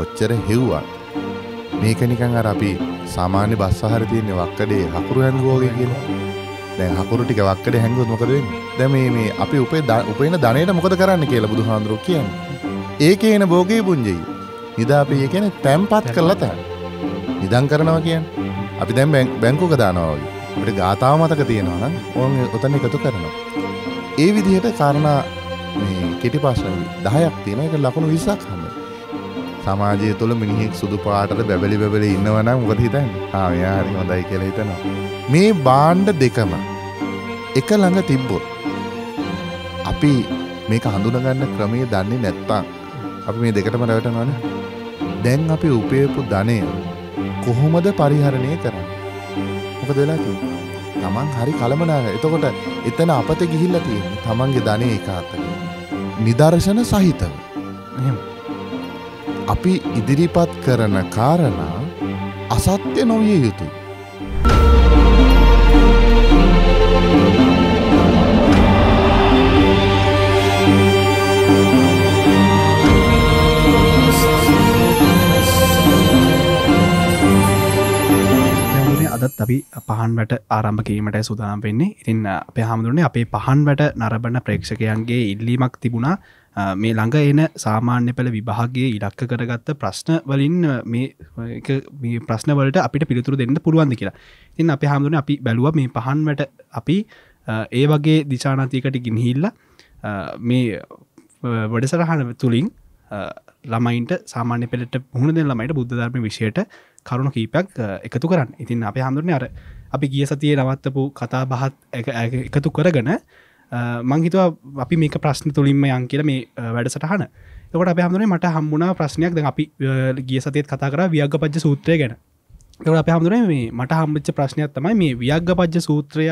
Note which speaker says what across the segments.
Speaker 1: කොච්චර හෙව්වත් මේක නිකන් අර අපි සාමාන්‍ය බස් ආහාර තියෙන වක්කඩේ හකුරු හැංගුවෝගේ කියලා. දැන් හකුරු ටික වක්කඩේ හැංගුවොත් මොකද වෙන්නේ? දැන් මේ මේ අපි උපේ උපේන ධනෙට මොකද කරන්න කියලා බුදුහාඳුරෝ කියන්නේ. ඒකේන භෝගේ පුංජෙයි. නිදාපේ කියන්නේ තැම්පත් කරලා තැන්. නිදන් කරනවා කියන්නේ. අපි දැන් බැංකුවක දානවා වගේ. අපිට ගාථාව මතක තියෙනවා නම් ඕන් ඔතන එකතු කරනවා. ඒ විදිහට කාරණා මේ කෙටි ප්‍රශ්න 10ක් තියෙනවා. ඒක ලකුණු 20ක් සමාජය තුළ මිනිහෙක් සුදු පාටට බැබලි බැබල ඉන්නවනම් මොකද හිතන්නේ? ආ මෙයා හරි හොඳයි කියලා හිතනවා. මේ බාණ්ඩ දෙකම එක ළඟ තිබ්බොත් අපි මේක හඳුනගන්න ක්‍රමය දන්නේ නැත්තම් අපි මේ දෙකටම රැවටෙනවනේ. දැන් අපි උපයපු ධනය කොහොමද පරිහරණය කරන්නේ? මොකද වෙලා තියෙන්නේ? Taman හරි කලමනාක. එතකොට එතන අපතේ ගිහිල්ලා තියෙන්නේ Tamanගේ ධනෙ එක අතට. නිදර්ශන සහිතව. එහෙම අපි ඉදිරිපත් කරන කාරණා අසත්‍ය නොවිය යුතුයි.
Speaker 2: අදත් අපි පහන් වැට ආරම්භ කිරීමට සුදානම් වෙන්නේ ඉතින් අපේ හාමුදුරනේ අපේ පහන් වැට නරබන ප්‍රේක්ෂකයන්ගේ ඉල්ලීමක් තිබුණා මේ ළඟ එන සාමාන්‍ය පෙළ විභාගේ ඉලක්ක කරගත්ත ප්‍රශ්න වලින් මේ ප්‍රශ්නවලට අපිට පිළිතුරු දෙන්න පුළුවන්ද කියලා තින් අපි හාමුදුරන අපි බැලුව මේ පහන්වට අපි ඒ වගේ දිශානතිකට ගින්හිල්ල මේ වඩසරහන තුළින් ළමයින්ට සාමාන්‍ය පෙට මුහුණ දෙ ළමයිට බුද්ධධර්ම විෂයට කරුණු කීපයක් එකතු කරන්න ඉතින් අප හඳුරන අර අපි ගිය සතියේ නවත්තපු කතා බහත් එකතු කරගන මංහිතව අපි මේක ප්‍රශ්න තුළින්ම යන් කියල මේ වැඩ සටහන කොට අප හමුදුනේ මට හම්බුණා ප්‍රශ්නයක් ද අපි ගිය සතයත් කතා කර වියග පච්ච සූත්‍රය ගැන තකට අප හමුදුනේ මේ මට හම්බච්ච ප්‍රශ්නයක් තමයි මේ වියග්ග පච්ච සූත්‍රය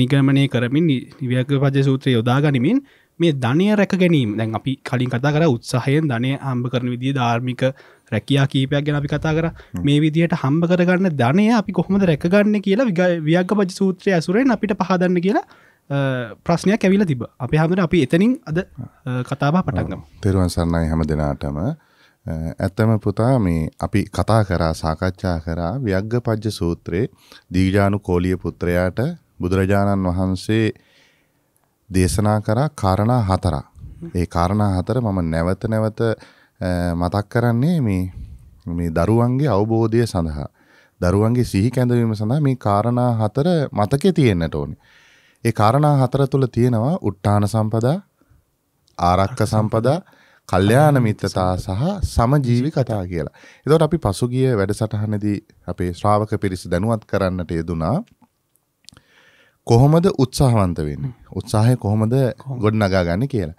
Speaker 2: නිගමනය කරමින් නිව්‍යග පජ සූත්‍රය යොදා ගනිමින් මේ ධනය රැක ගැනීම දැන් අපි කලින් කතා කර උත්සාහයෙන් ධනය හම්බ කරන විදිිය ධාර්මික රැකයා කීපයක් ගැන අපි කතා කර මේ විදිහට හම්බ කරගන්න ධනය අපි කොහොමද රැකගන්න කියලා වියක්ග පජ සූත්‍රය ඇසුරෙන් අපිට පහදන්න කියලා ප්‍රශ්නයක් ඇවිල තිබ අපි හමට අපි එතනින් අද කතාබා පටන්ගම
Speaker 1: තෙරුවන් සන්නයි හැම දෙනාටම ඇත්තම පුතා මේ අපි කතා කරා සාකච්ඡා කරා ව්‍යග්ග පජ්ජ සූත්‍රයේ දීජානු කෝලිය පුත්‍රයාට බුදුරජාණන් වහන්සේ දේශනා කරා කාරණා හතරා. ඒ කාරණා හතර මම නැවත නැවත මතක් කරන්නේ මේ මේ දරුවන්ගේ අවබෝධය සඳහා දරුවන්ගේ සිහි කැඳවීම සඳහා මේ කාරණා හතර මතකේ තියෙන්නට ඕනි. ඒ කාරණා හතර තුළ තියෙනවා උට්ටාන සම්පදා ආරක්ක සම්පදා කල්්‍යයාන මිත්‍රතා සහ සමජීවි කතා කියලා. එතොට අපි පසුගිය වැඩසටහනදී අපේ ශ්‍රාවක පිරිස දැනුවත් කරන්නට යෙදුනා කොහොමද උත්සාහවන්ත වෙන්න උත්සාහය කොහොමද ගොඩ නගා ගන්න කියලා.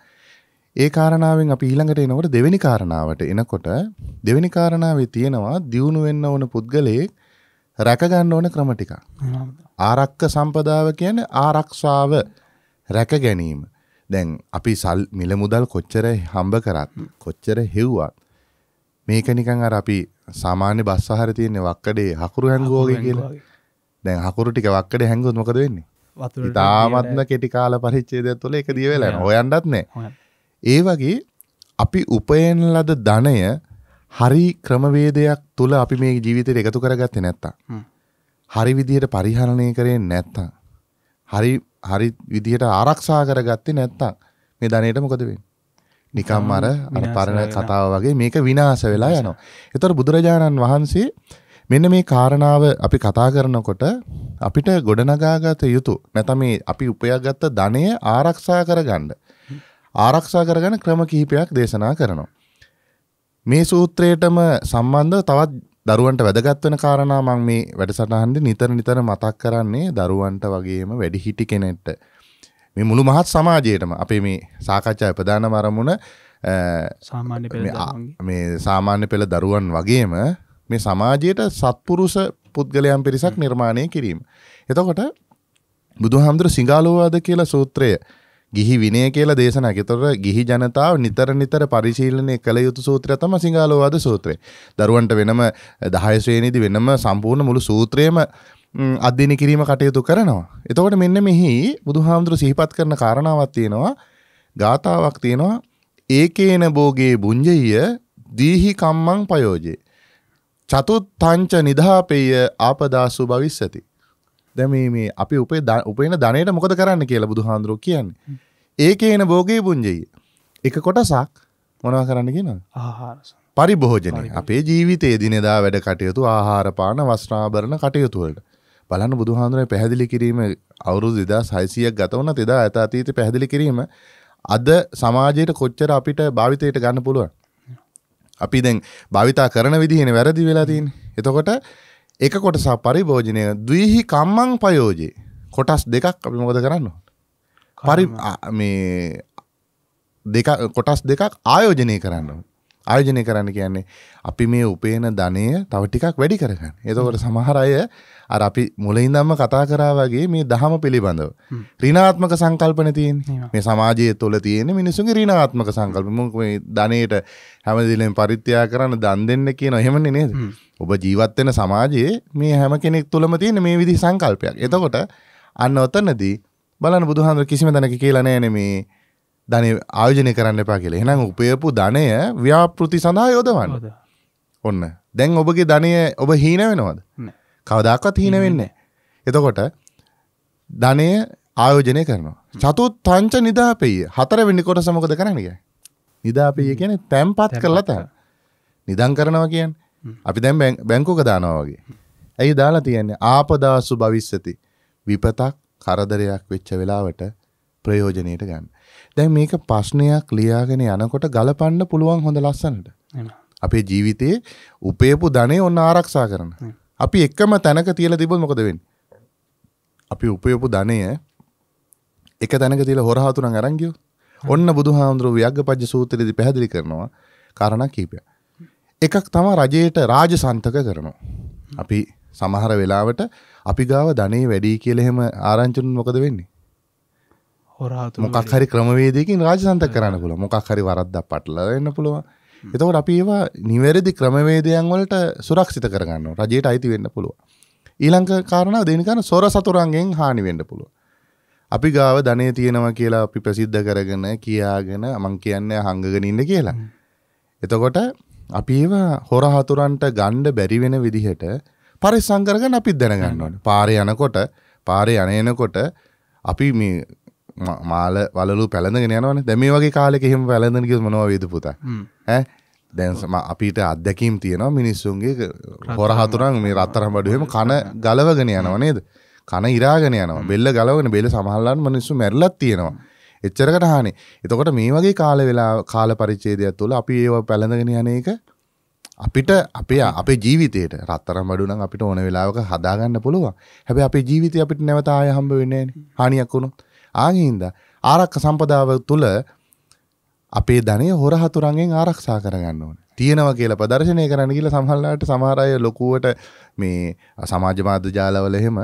Speaker 1: ඒ කාරණාවෙන් අපි ඊළඟට එනකොට දෙවෙනි කාරණාවට එනකොට දෙවෙනි කාරණාවේ තියෙනවා දියුණු වෙන්න ඕන පුද්ගලයෙක් රැකගන්න ඕන ක්‍රම ටිකක්. ආරක්ක සම්පදාව කියන්නේ ආරක්ෂාව රැක ගැනීම. දැන් අපි සල් මිල මුදල් කොච්චර හම්බ කරත් කොච්චර හෙව්වත් මේක නිකන් අර අපි සාමාන්‍ය බස් ආහාර තියෙන වක්කඩේ හකුරු හැංගුවෝගේ කියලා. දැන් හකුරු ටික වක්කඩේ හැංගුවොත් මොකද වෙන්නේ? වතුරට. තාමත්ම කෙටි කාල පරිච්ඡේදය තුළ ඒක දිය වෙලා යනවා. හොයන්නත් නැහැ. ඒ වගේ අපි උපයෙන් ලද ධනය හරි ක්‍රමවේදයක් තුළ අපි මේ ජීවිතයට එකතු කරගත්තේ නැත්තා. හරි විදියට පරිහරණය කරේ නැත්තා. හරි හරි විදියට ආරක්ෂා කරගත්තේ නැත්තා. මේ ධනයට මොකද වෙන්නේ? නිකම් අර අර පරණ කතාව වගේ මේක විනාශ වෙලා යනවා. ඒතර බුදුරජාණන් වහන්සේ මෙන්න මේ කාරණාව අපි කතා කරනකොට අපිට ගොඩනගාගත යුතු නැත්නම් මේ අපි උපයාගත්ත ධනය ආරක්ෂා කරගන්න. ආරක්ෂා කරගන ක්‍රම කිහිපයක් දේශනා කරනවා. මේ සූත්‍රයටම සම්බන්ධ තවත් දරුවන්ට වැදගත්වන කාරණා මං මේ වැඩසටහන්ද නිතර නිතර මතක් කරන්නේ දරුවන්ට වගේම වැඩිහිටි කෙනෙට්ට. මේ මුළු මහත් සමාජයටම අපේ මේ සාකච්ඡා ප්‍රධාන මරමුණ මේ සාමාන්‍ය පෙළ දරුවන් වගේම මේ සමාජයට සත්පුරුස පුද්ගලයන් පිරිසක් නිර්මාණය කිරීම. එතකොට බුදු හාමුදුර සිංගාලෝවාද කියලා සූත්‍රය ගිහි විනය කියල දේශනා තොර ගිහි ජනතාව නිතර නිතර පරිශීලනය කළ යුතු සූත්‍රය තම සිංහලෝවාද සූත්‍රය. දරුවන්ට වෙනම දහයශ්‍රයනිදි වෙනම සම්පූර්ණ මුළු සූත්‍රයම අධ්‍යන කිරීම කටයුතු කරනවා. එතකොට මෙන්න මෙහි බුදුහාමුදුරු සිහිපත් කරන කාරණාවත් තියෙනවා ගාථාවක් තියෙනවා ඒකේන බෝගේ බුංජය දීහි කම්මං පයෝජේ. චතුත් තංච නිධාපෙය ආපදාසු භවිස්සති. දැම මේ අපි උපේ උපේන ධනයට මොකද කරන්න කියලා බුදු හාන්දුරුව කියන්නේ ඒක එන බෝගේ පුංජයි එක කොටසක් මොනා කරන්න කියෙන පරිභෝජනය අපේ ජීවිතයේ දිනෙදා වැඩ කටයුතු ආහාරපාන වස්්‍රාභරණ කටයුතුවලට බලන්න බුදුහාන්දුරේ පැහැදිලි කිරීම අවුරුදු 2600ක් ගත වුණත් එදා ඇත අතීතේ පැහැදිලි කිරීම අද සමාජයට කොච්චර අපිට භාවිතයට ගන්න පුළුවන් අපි දැන් භාවිතා කරන විදිහනේ වැරදි වෙලා තියෙන්නේ එතකොට එක කොටසා පරිභෝජනය දවීහි කම්මං පයෝජයේ කොටස් දෙකක් අපි මොකද කරන්න පරි මේ දෙක කොටස් දෙකක් ආයෝජනය කරන්න ආයෝජනය කරන්න කියන්නේ අපි මේ උපේන ධනය තව ටිකක් වැඩි කරගන්න. එතකොට සමහර අය අර අපි මුලින්දම්ම කතා කරා වගේ මේ දහම පිළිබඳව ඍණාත්මක සංකල්පන තියෙන්නේ. මේ සමාජය තුළ තියෙන මිනිසුන්ගේ ඍණාත්මක සංකල්ප. මොකද මේ ධනයට හැමදෙලෙම පරිත්‍යාග කරන්න දන් දෙන්න කියන එහෙමනේ නේද? ඔබ ජීවත් වෙන සමාජයේ මේ හැම කෙනෙක් තුළම තියෙන මේ විදිහ සංකල්පයක්. එතකොට අන්න ඔතනදී බලන්න බුදුහාමර කිසිම තැනක කියලා නැහැ මේ ධනය ආයෝජනය කරන්න එපා කියලා එහෙනම් උපයපු ධනය ව්‍යාපෘති සඳහා යොදවන්න. ඔන්න. දැන් ඔබගේ ධනය ඔබ හීන වෙනවද? කවදාකවත් හීන වෙන්නේ එතකොට ධනය ආයෝජනය කරනවා. චතුත්ථංච නිදාපෙය. හතරවෙනි කොටස මොකද කරන්නේ? නිදාපෙය කියන්නේ තැම්පත් කරලා තැන්. නිදන් කරනවා කියන්නේ අපි දැන් බැංකුවක දානවා වගේ. ඇයි දාලා තියන්නේ? ආපදාසු භවිස්සති. විපතක් කරදරයක් වෙච්ච වෙලාවට ප්‍රයෝජනෙට ගන්න. දැන් මේක ප්‍රශ්නයක් ලියාගෙන යනකොට ගලපන්න පුළුවන් හොඳ ලස්සනට. අපේ ජීවිතයේ උපේපු ධනේ ඔන්න ආරක්ෂා කරන. අපි එකම තැනක තියලා තිබොත් මොකද වෙන්නේ? අපි උපයපු ධනය එක තැනක තියලා හොරහා තුනක් අරන් ගියොත් ඔන්න බුදුහාඳුරු ව්‍යග්ගපජ්ජ සූත්‍රයේදී පැහැදිලි කරනවා කාරණා කීපයක්. එකක් තමයි රජයට රාජසන්තක කරනවා. අපි සමහර වෙලාවට අපි ගාව ධනේ වැඩි කියලා එහෙම ආරංචිනුත් මොකද වෙන්නේ?
Speaker 2: හොරහතු මොකක්
Speaker 1: හරි ක්‍රමවේදකින් රාජසන්ත කරන්න පුළ මොකක් හරි වරද්ද පටලවෙන්න පුළුවන් එතකොට අපි ඒවා නිවැරදි ක්‍රමවේදයන් වලට සුරක්ෂිත කරගන්න රජයට අයිති වෙන්න පුළුව ඊළංක කාරණ දෙනිකන සොර සතුරන්ගෙන් හානි වෙන්න පුළුව අපි ගාව ධනය තියෙනවා කියලා අපි ප්‍රසිද්ධ කරගෙන කියාගෙන මං කියන්න හංගගෙන ඉන්න කියලා එතකොට අපි ඒවා හොර හතුරන්ට ගණ්ඩ බැරිවෙන විදිහට පරිස්සංකරගන්න අපිත් දැනගන්නවට පාරය යනකොට පාරය යනයනකොට අපි මේ මාල වලු පැළඳගෙන යනවන දැමේ වගේ කාලෙක එහෙම පැළඳනකි මනවේද පුතා ඇ දැන්සම අපිට අත්දැකීම් තියෙනවා මිනිස්සුන්ගේ හොරහතුරන් මේ රත්තරම් බඩුවම කන ගලවගෙන යනවනේද කන ඉරාගෙන යනවා බෙල්ල ගලවගෙන බෙල සමහල්ලන් මිනිස්සු මැරලත් තියෙනවා එච්චරකට හානේ එතකොට මේ වගේ කාල වෙලා කාල පරිච්චේදයක් තුළ අපි ඒව පැළඳගෙන යන එක අපිට අපේ අපේ ජීවිතයට රත්තරම් බඩු නම් අපිට ඕන වෙලාවක හදාගන්න පුළුවන් හැබැයි අපේ ජීවිතය අපිට නැවත ආය හම්බ වෙන්නේ නැහැ හානියක් වුණොත් ආගින්ද ආරක්ක සම්පදාව තුළ අපේ ධනය හොර හතුරන්ගෙන් ආරක්ෂා කරගන්න ඕන තියෙනව කියලා ප්‍රදර්ශනය කරන්න කියලා සමහරලාට සමහර අය ලොකුවට මේ සමාජ මාධ්‍ය ජාලවල එහෙම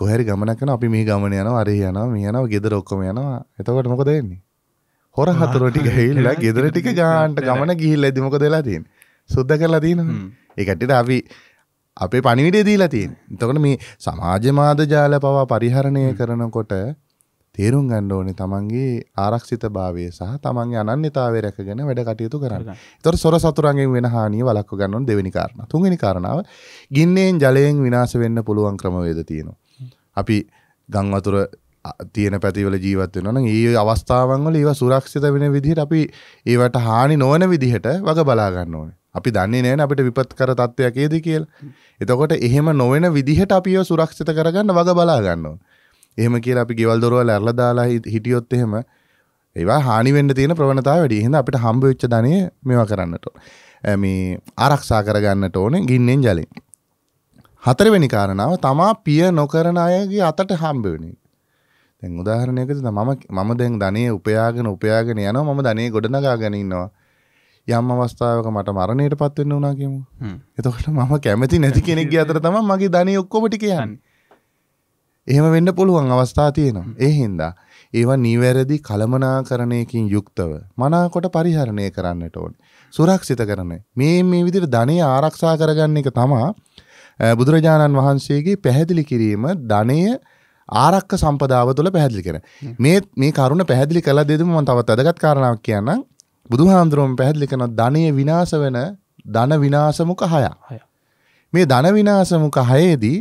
Speaker 1: කොහරි ගමනක් යනවා අපි මේ ගමන යනවා අරේ යනවා මේ යනවා ගෙදර ඔක්කොම යනවා එතකොට මොකද වෙන්නේ හොර හතුර ටික ඇවිල්ලා ගෙදර ටික ගානට ගමන ගිහිල්ලා ඉදි මොකද වෙලා තියෙන්නේ සුද්ධ කරලා තියෙනවා ඒ කට්ටියට අපි අපේ පණිවිඩය දීලා තියෙන. එතකොට මේ සමාජ මාධ්‍ය ජාල පවා පරිහරණය කරනකොට තේරුම් ගන්න ඕනේ තමන්ගේ ආරක්ෂිත භාවය සහ තමන්ගේ අනන්‍යතාවය රැකගෙන වැඩ කටයුතු කරන්න. ඒතර සොර සතුරන්ගෙන් වෙන හානිය වළක්ව ගන්න ඕන දෙවෙනි කාරණා. තුන්වෙනි කාරණාව ගින්නෙන් ජලයෙන් විනාශ වෙන්න පුළුවන් ක්‍රමවේද තියෙනවා. අපි ගම් වතුර තියෙන පැතිවල ජීවත් වෙනවා නම් ඒ අවස්ථාවන් වල ඒවා සුරක්ෂිත වෙන විදිහට අපි ඒවට හානි නොවන විදිහට වග බලා ගන්න ඕනේ. අපි දන්නේ නෑන අපිට විපත් කර තත්ත්වයක් ඒද කියලා. එතකොට එහෙම නොවෙන විදිහට අපිව සුරක්ෂිත කරගන්න වග බලා ගන්නවා. එහම කියලා අපි ගෙවල් දොරවල් ඇරල දාලා හිටියොත් එහෙම ඒවා හානිවෙන්න තියෙන ප්‍රවණතාව වැඩි හිඳ අපිට හම්බ වෙච්ච ධනය මේවා කරන්නට මේ ආරක්ෂා කරගන්නට ඕනේ ගින්නෙන් ජලෙන් හතරවෙනි කාරණාව තමා පිය නොකරන අයගේ අතට හම්බ වෙන එක දැන් උදාහරණයකට මම මම දැන් ධනය උපයාගෙන උපයාගෙන යනවා මම ධනය ගොඩනගා ගැනන්නවා යම් අවස්ථාවක මට මරණයට පත්වෙන්න වුණා කියමු එතකට මම කැමති නැති කෙනෙක් අතර තම මගේ ධනය ඔක්කොමටි කියන්න එහෙම වෙන්න පුළුවන් අවස්ථා තියෙනවා. ඒ හින්දා ඒවා නිවැරදි කළමනාකරණයකින් යුක්තව මනාකොට පරිහරණය කරන්නට ඕනේ. සුරක්ෂිත කරන මේ මේ විදිහට ධනය ආරක්ෂා කරගන්න එක තමයි බුදුරජාණන් වහන්සේගේ පැහැදිලි කිරීම ධනය ආරක්ක සම්පදාව තුළ පැහැදිලි කරන. මේ මේ කරුණ පැහැදිලි කළා දෙදම මම තවත් අදගත් කාරණාවක් කියන්නම්. බුදුහාමුදුරුවෝ පැහැදිලි කරන ධනය විනාශ වෙන ධන විනාශ මුඛ හයක්. මේ ධන විනාශ මුඛ හයේදී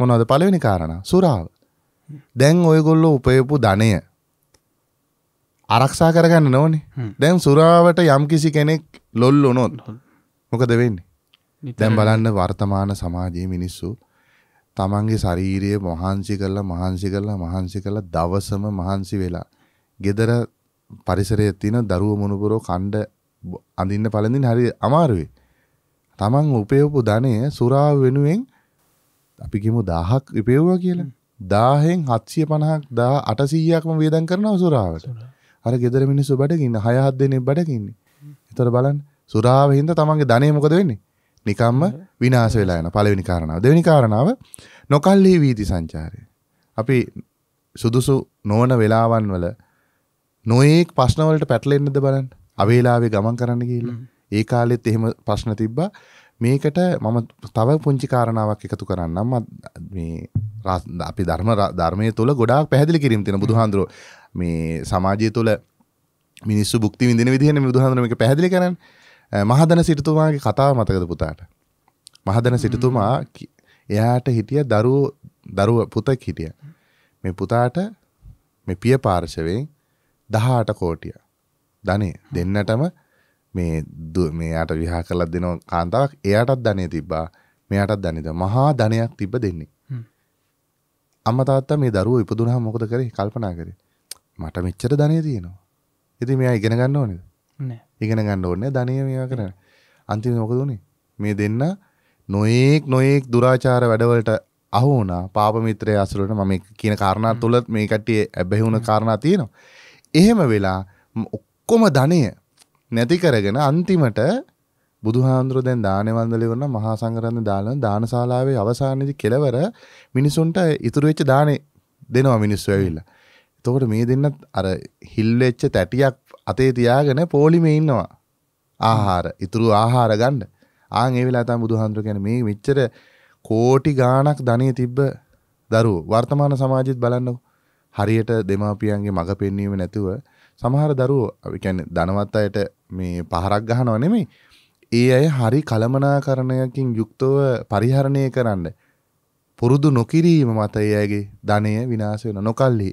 Speaker 1: මොනවද පළවෙනි කාරණා සුරාව. දැන් ඔයගොල්ලෝ උපයපු ධනය ආරක්ෂා කරගන්න නෝනේ. දැන් සුරාවට යම්කිසි කෙනෙක් ලොල් වුණොත් මොකද වෙන්නේ? දැන් බලන්න වර්තමාන සමාජයේ මිනිස්සු තමන්ගේ ශරීරය මහන්සි කරලා මහන්සි කරලා මහන්සි කරලා දවසම මහන්සි වෙලා ගෙදර පරිසරයේ තියෙන දරුව මොනුපුරෝ කණ්ඩ අඳින්න පළඳින්න හරි අමාරුයි. තමන් උපයපු ධනය සුරාව වෙනුවෙන් අපිගෙමු දහක් ඉපෙව්වා කියලා දාහෙන් හත්සිය පණහක් දා අටසීයක්ම වේදන් කරන සුරාවට අර ගෙදර මිනිස්සු බඩගන්න හයහත් දෙනෙ බඩකින්නේ එතොට බලන් සුරාව හින්ද තමන්ගේ ධනය මොකද වෙන්නේ නිකම්ම විනාස වෙලාන පලවෙනි කාරණාව දෙවැනි කාරණාව නොකල්ලේ වීති සංචාරය අපි සුදුසු නොවන වෙලාවන් වල නොඒක් ප්‍රශ්නවලට පැටලෙන්න්නද බලන් අවේලාවේ ගමන් කරන්න කියලා ඒ කාලෙත් එහෙම ප්‍රශ්න තිබ්බා මේකට මම තව පුංචි කාරණාවක් එකතු කරන්නම් මේ අපි ධර්ම ධර්මය තුළ ගොඩාක් පැහදිලි කිරීම තින බුදුහන්දුර මේ සමාජය තුළ මිනිස්සු බුක්ති විදින විදිහන බුදුහන්දුරම එක පැහදිලි කරන්න මහදන සිටතුමාගේ කතාව මතකද පුතාට මහදන සිටතුමා එයාට හිටිය දරු දරුව පුතක් හිටිය මේ පුතාට මේ පිය පාර්ශවෙන් දහට කෝටිය ධනේ දෙන්නටම මේ මේයට විහා කරලත් දෙනවා කාන්තාවක් එයටත් ධනය තිබ්බා මෙයටත් ධනත මහා ධනයක් තිබ්බ දෙන්නේ. අම්ම තාත්තා මේ දරුවෝ ඉපදුනහම මොකද කරේ කල්පනා කරේ. මට මෙච්චර ධනය තියෙනවා. ඉතින් මෙයා ඉගෙන ගන්න ඕනේද? නෑ. ඉගෙන ගන්න ඕනේ ධනය මේවා කරන්නේ. අන්තිමට මොකද උනේ? මේ දෙන්න නොයෙක් නොයෙක් දුරාචාර වැඩවලට අහු වුණා. පාප මිත්‍රය අසුරට මම කියන කාරණා තුල මේ කට්ටිය ඇබ්බැහි වුණ කාරණා තියෙනවා. එහෙම වෙලා ඔක්කොම ධනය නැති කරගෙන අන්තිමට බුදුහාන්දුර දැන් දානවන්දලේ වුණා මහා සංඝරත්න දාන දානශාලාවේ අවසානයේදී කෙලවර මිනිසුන්ට ඉතුරු වෙච්ච දානේ දෙනවා මිනිස්සු ඇවිල්ලා. එතකොට මේ දෙන්නත් අර හිල් වෙච්ච තැටියක් අතේ තියාගෙන පොලිමේ ඉන්නවා. ආහාර, ඉතුරු ආහාර ගන්න. ආන් ඒ වෙලාව තමයි බුදුහාන්දුර කියන්නේ මේ මෙච්චර කෝටි ගාණක් ධනෙ තිබ්බ දරුවෝ වර්තමාන සමාජෙත් බලන්නකෝ. හරියට දෙමාපියන්ගේ මග පෙන්වීම නැතුව සමහර දරුවෝ කියන්නේ ධනවත් අයට මේ පහරක් ගහනව නෙමෙයි. ඒ අය හරි කලමනාකරණයකින් යුක්තව පරිහරණය කරන්න පුරුදු නොකිරීම මත ඒ අයගේ ධනය විනාශ වෙන නොකල්ලි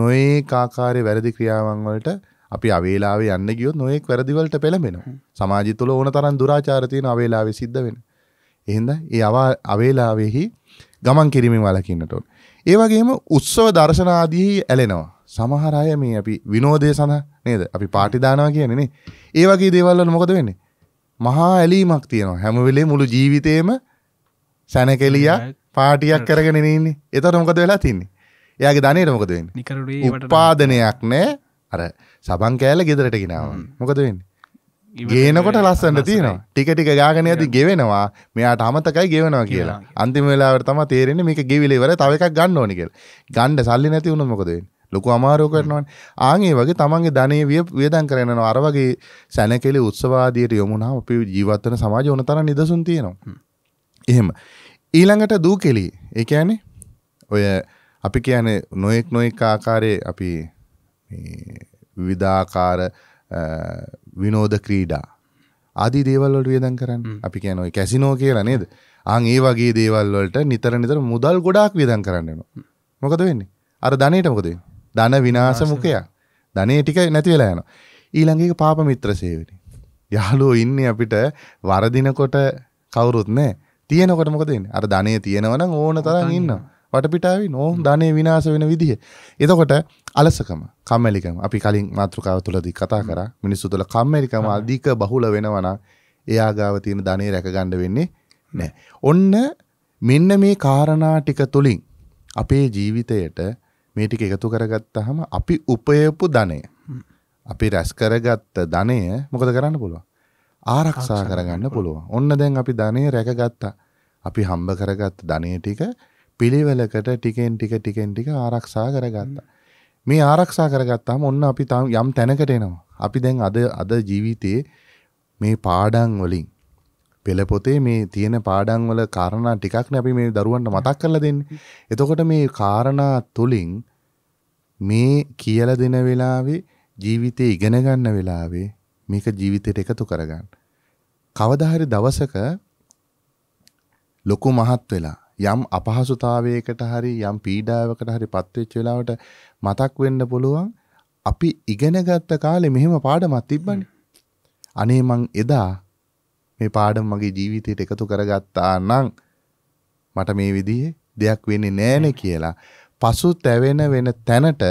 Speaker 1: නොයේ කාකාරය වැරදි ක්‍රියාවන් වලට අපි අවේලාවේ යන්න ගියොත් නොයෙක් වැරදිවලට පෙළඹෙනවා. සමාජය තුළ ඕන තරම් දුරාචාර තියෙන අවේලාවේ සිද්ධ වෙන. එහෙනම් ඒ අවේලාවේහි ගමන් කිරීමෙන් වළකින්නට ඕන. ඒ වගේම උත්සව දර්ශන ආදී ඇලෙනවා. සමහර අය මේ අපි විනෝදය සඳහා නේද අපි පාටිදානවා කියනෙනේ ඒ වගේ දේවල්වල මොකද වෙන්නේ මහා ඇලීමක් තියෙනවා හැම වෙලේ මුළු ජීවිතේම සැනකෙලියා පාටියක් කරගෙන ඉන්නේ එතකොට මොකද වෙලා තින්නේ එයාගේ ධනෙට මොකද
Speaker 2: වෙන්නේ
Speaker 1: උපාදනයක් නෑ අර සබන් කෑල්ල ගෙදරට ගෙනාවා මොකද වෙන්නේ ගේනකොට ලස්සනට තියෙනවා ටික ටික ගාගෙන යද්දි ගෙවෙනවා මෙයාට අමතකයි ගෙවනවා කියලා අන්තිම වෙලාවට තමයි තේරෙන්නේ මේක ගෙවිල ඉවර තව එකක් ගන්න ඕනේ කියලා ගන්න සල්ලි නැති වුණොත් මොකද වෙන්නේ ලොකු අමාරෝක කරනවන් ආගේ වගේ තමන්ගේ ධනය විය වියදන් කරනවා අරවගේ සැනකෙලි උත්සවාදයට යොමුණා අපි ජීවත්වන සමාජ ඕන තර නිදසුන් තියෙනවා. එහෙම. ඊළඟට දූ කෙලි ඒ කියන්නේ ඔය අපි කියන්නේ නොයෙක් නොයෙක් ආකාරයේ අපි විවිධාකාර විනෝද ක්‍රීඩා ආදී දේවල් වලට වියදම් කරන්නේ. අපි කියන්නේ ඔය කැසිනෝ කියලා නේද? ආන් ඒ වගේ දේවල් වලට නිතර නිතර මුදල් ගොඩාක් වියදම් කරන්න වෙනවා. මොකද වෙන්නේ? අර ධනෙට මොකද වෙන්නේ? ධන විනාශ මුඛයක්. ධනේ ටික නැති වෙලා යනවා. ඊළඟ එක පාප මිත්‍ර සේවනේ. යාළුවෝ ඉන්නේ අපිට වරදිනකොට කවුරුත් නැහැ. තියෙනකොට මොකද වෙන්නේ? අර ධනේ තියෙනවනම් ඕන තරම් ඉන්නවා. වටපිටාවේ නෝ ධනේ විනාශ වෙන විදිහ. එතකොට අලසකම, කම්මැලිකම අපි කලින් මාතෘකාව තුලදී කතා කරා. මිනිස්සු තුල කම්මැලිකම අධික බහුල වෙනවා නම් එයා ගාව තියෙන ධනේ රැකගන්න වෙන්නේ නැහැ. ඔන්න මෙන්න මේ කාරණා ටික තුලින් අපේ ජීවිතයට මේ ටික එකතු කරගත්තාම අපි උපයපු ධනය අපි රැස් කරගත්ත ධනය මොකද කරන්න පුළුවන් ආරක්ෂා කරගන්න පුළුවන් ඔන්න දැන් අපි ධනය රැකගත්තා අපි හම්බ කරගත් ධනය ටික පිළිවෙලකට ටිකෙන් ටික ටිකෙන් ටික ආරක්ෂා කරගත්තා මේ ආරක්ෂා කරගත්තාම ඔන්න අපි යම් තැනකට එනවා අපි දැන් අද අද ජීවිතයේ මේ පාඩම් වලින් පෙළපොතේ මේ තියෙන පාඩංවල කාරණා ටිකක්න අපි මේ දරුවන්ට මතක් කරල දෙන්න. එතකොට මේ කාරණා තුළින් මේ කියල දෙන වෙලාවේ ජීවිතය ඉගෙනගන්න වෙලාවේ මේක ජීවිතයට එකතු කරගන්න. කවදහරි දවසක ලොකු මහත් වෙලා යම් අපහසුතාවයකට හරි යම් පීඩාවකට හරි පත්වෙච්ච වෙලාවට මතක් වෙන්න පුළුවන් අපි ඉගෙනගත්ත කාලේ මෙහෙම පාඩමක් තිබ්බනේ. අනේ මං එදා මේ පාඩම මගේ ජීවිතයට එකතු කරගත්තා නම් මට මේ විදිහේ දෙයක් වෙන්නේ නෑනේ කියලා පසු තැවෙන වෙන තැනට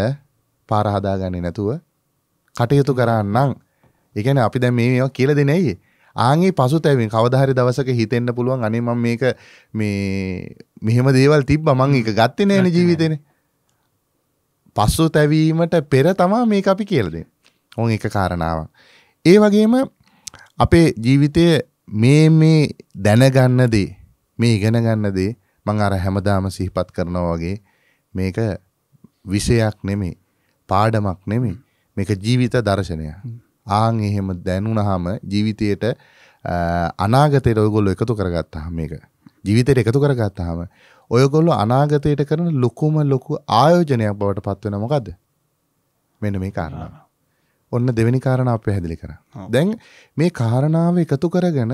Speaker 1: පාර හදාගන්නේ නැතුව කටයුතු කරා නම් ඒ කියන්නේ අපි දැන් මේ මේවා කියලා දෙන්නේ ඇයි ආන්ගේ පසුතැවීම කවදා හරි දවසක හිතෙන්න පුළුවන් අනේ මම මේක මේ මෙහෙම දේවල් තිබ්බා මං ඒක ගත්තේ නෑනේ ජීවිතේනේ පසුතැවීමට පෙර තමයි මේක අපි කියලා දෙන්නේ ඕන් එක කාරණාවක් ඒ වගේම අපේ ජීවිතයේ මේ මේ දැනගන්න දේ මේ ඉගෙන ගන්න දේ මං අර හැමදාම සිහිපත් කරනවා වගේ මේක විෂයක් නෙමේ පාඩමක් නෙමේ මේක ජීවිත දර්ශනය ආන් එහෙම දැනුණහම ජීවිතයට අනාගතයට ඔයගොල්ලෝ එකතු කරගත්තාම මේක ජීවිතයට එකතු කරගත්තාම ඔයගොල්ලෝ අනාගතයට කරන ලොකුම ලොකු ආයෝජනයක් බවට පත් වෙන මොකද්ද මෙන්න මේ කාරණාව ඔන්න දෙවෙනි කාරණාව පැහැදිලි කරා. දැන් මේ කාරණාව එකතු කරගෙන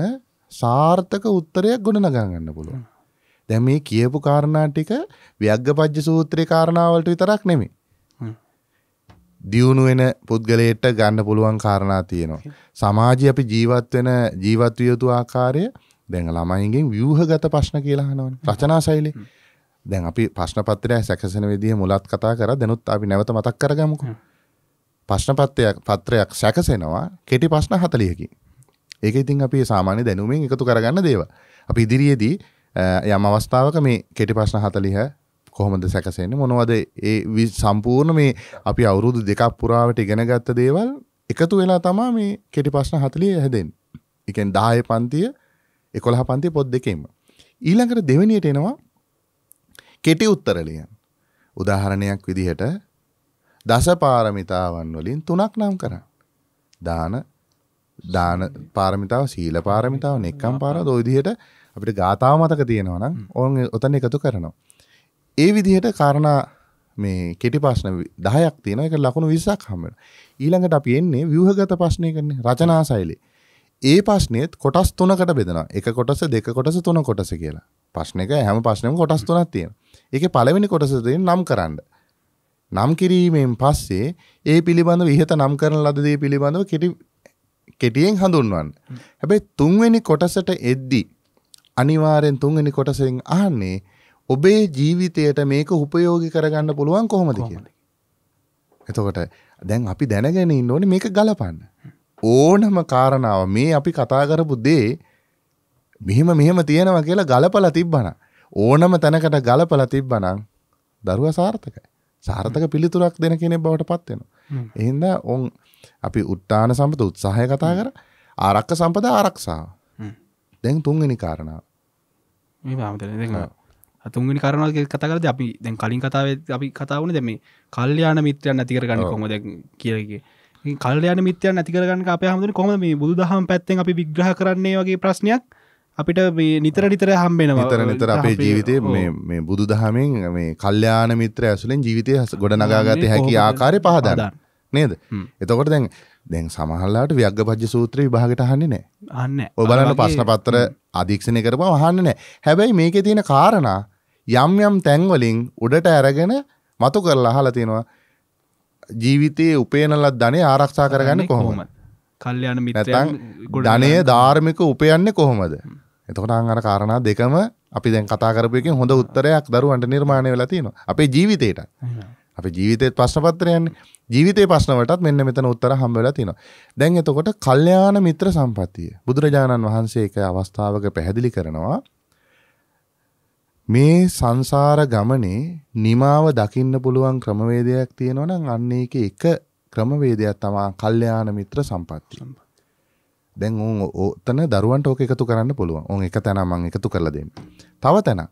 Speaker 1: සාර්ථක උත්තරයක් ගොඩනගා ගන්න පුළුවන්. දැන් මේ කියපු කාරණා ටික ව්‍යග්ගපජ්ජ සූත්‍රයේ කාරණාවලට විතරක් නෙමෙයි. දියුණු වෙන පුද්ගලයට ගන්න පුළුවන් කාරණා තියෙනවා. සමාජයේ අපි ජීවත් වෙන ජීවත් විය යුතු ආකාරය දැන් ළමයින්ගෙන් ව්‍යුහගත ප්‍රශ්න කියලා අහනවනේ. රචනා ශෛලී. දැන් අපි ප්‍රශ්න පත්‍රය සැකසෙන විදිහ මුලත් කතා කරා දැනුත් අපි නැවත මතක් කරගමුකෝ. ප්‍රශ්නපත්‍රයක් පත්‍රයක් සැකසෙනවා කෙටි ප්‍රශ්න 40කින්. ඒක ඉතින් අපි සාමාන්‍ය දැනුමින් එකතු කරගන්න දේව. අපි ඉදිරියේදී යම් අවස්ථාවක මේ කෙටි ප්‍රශ්න 40 කොහොමද සැකසෙන්නේ මොනවද ඒ සම්පූර්ණ මේ අපි අවුරුදු දෙකක් පුරාවට ඉගෙන ගත්ත දේවල් එකතු වෙලා තමයි මේ කෙටි ප්‍රශ්න 40 හැදෙන්නේ. ඒ කියන්නේ 10 පන්තිය 11 පන්තිය පොත් දෙකෙම. ඊළඟට දෙවෙනියට එනවා කෙටි උත්තර ලියන්න. උදාහරණයක් විදිහට දස පාරමිතාවන් වලින් තුනක් නම් කරන්න. දාන දාන පාරමිතාව, සීල පාරමිතාව, නෙක්ඛම් පාරමිතාව ඔය විදිහට අපිට ගාථාව මතක තියෙනවා නම් ඕන් ඔතන එකතු කරනවා. ඒ විදිහට කාරණා මේ කෙටි ප්‍රශ්න 10ක් තියෙනවා. ඒක ලකුණු 20ක් හම්බ වෙනවා. ඊළඟට අපි එන්නේ ව්‍යුහගත ප්‍රශ්නයකනේ රචනා ශෛලියේ. ඒ ප්‍රශ්නෙත් කොටස් තුනකට බෙදෙනවා. එක කොටස, දෙක කොටස, තුන කොටස කියලා. ප්‍රශ්න එක හැම ප්‍රශ්නෙම කොටස් තුනක් තියෙනවා. ඒකේ පළවෙනි කොටස තියෙන නම් කරන්න. නම් කිරීමෙන් පස්සේ ඒ පිළිබඳ විහත නම් කරන ලදදේ පිළිබඳව කෙටි කෙටියෙන් හඳුන්වන්න. හැබැයි තුන්වෙනි කොටසට එද්දි අනිවාරෙන් තුන්වෙනි කොටසෙන් අහන්නේ ඔබේ ජීවිතයට මේක උපයෝගි කරගන්න පුළුවන් කොහොමද කියලා. එතකොට දැන් අපි දැනගෙන ඉන්න ඕනේ මේක ගලපන්න. ඕනම කාරණාව මේ අපි කතා කරපු දේ මෙහෙම මෙහෙම තියෙනවා කියලා ගලපලා තිබ්බනම් ඕනම තැනකට ගලපලා තිබ්බනම් දරුවා සාර්ථකයි. සාර්ථක පිළිතුරක් දෙන කෙනෙක් බවට පත්වෙනවා. එහින්ද ඔන් අපි උට්ටාන සම්පත උත්සාහය කතා කර ආරක්ක සම්පද ආරක්ෂාව දැන් තුන්ගනි කාරණාව
Speaker 2: තුන්ගනි කරනාව කතාකරද අපි දැන් කලින් කතාව අපි කතාවන දෙම කල්්‍යයාන මිත්‍රයන් ඇතිකරගන්න කොමද කියරගේ කල්්‍යයාන මිත්‍යයන් ඇතිකරගන්න අප හමුද කොම මේ බුදු දහම් පැත්තෙන් අපි විග්‍රහ කරන්නේ වගේ ප්‍රශ්නයක් අපිට මේ නිතර නිතර හම්බෙනවා නිතර නිතර අපේ ජීවිතේ මේ
Speaker 1: මේ බුදු දහමෙන් මේ කල්යාණ මිත්‍ර ඇසුලෙන් ජීවිතය ගොඩනගාගත හැකි ආකාරය පහදන්න නේද එතකොට දැන් දැන් සමහල්ලාට ව්‍යග්ගපජ්ජ සූත්‍රය විභාගයට අහන්නේ නැහැ
Speaker 2: අහන්නේ නැහැ ඔය බලන්න ප්‍රශ්න පත්‍ර
Speaker 1: අධීක්ෂණය කරපුවම අහන්නේ නැහැ හැබැයි මේකේ තියෙන කාරණා යම් යම් තැන් වලින් උඩට අරගෙන මතු කරලා අහලා තියෙනවා ජීවිතයේ උපයනලත් ධනේ ආරක්ෂා කරගන්නේ කොහොමද
Speaker 2: කල්යාණ මිත්‍රයන්
Speaker 1: ධනය ධාර්මික උපයන්නේ කොහොමද එතකොට අර කාරණා දෙකම අපි දැන් කතා කරපයකින් හොඳ උත්තරයක් දරුවන්ට නිර්මාණය වෙලා තියෙනවා අපේ ජීවිතයට අපේ ජීවිතයේ ප්‍රශ්න පත්‍රයන්නේ ජීවිතේ ප්‍රශ්නවලටත් මෙන්න මෙතන උත්තර හම්බ වෙලා තියෙනවා. දැන් එතකොට කල්යාණ මිත්‍ර සම්පත්තිය බුදුරජාණන් වහන්සේ එක අවස්ථාවක පැහැදිලි කරනවා මේ සංසාර ගමනේ නිමාව දකින්න පුළුවන් ක්‍රමවේදයක් තියෙනවා නම් අන්න ඒකේ එක ක්‍රමවේදයක් තමයි කල්යාණ මිත්‍ර සම්පත්තිය. දැන් ඕන් ඕතන දරුවන්ට ඕක එකතු කරන්න පුළුවන් ඕන් එක තැන මං එකතු කරලා දෙන්න. තව තැන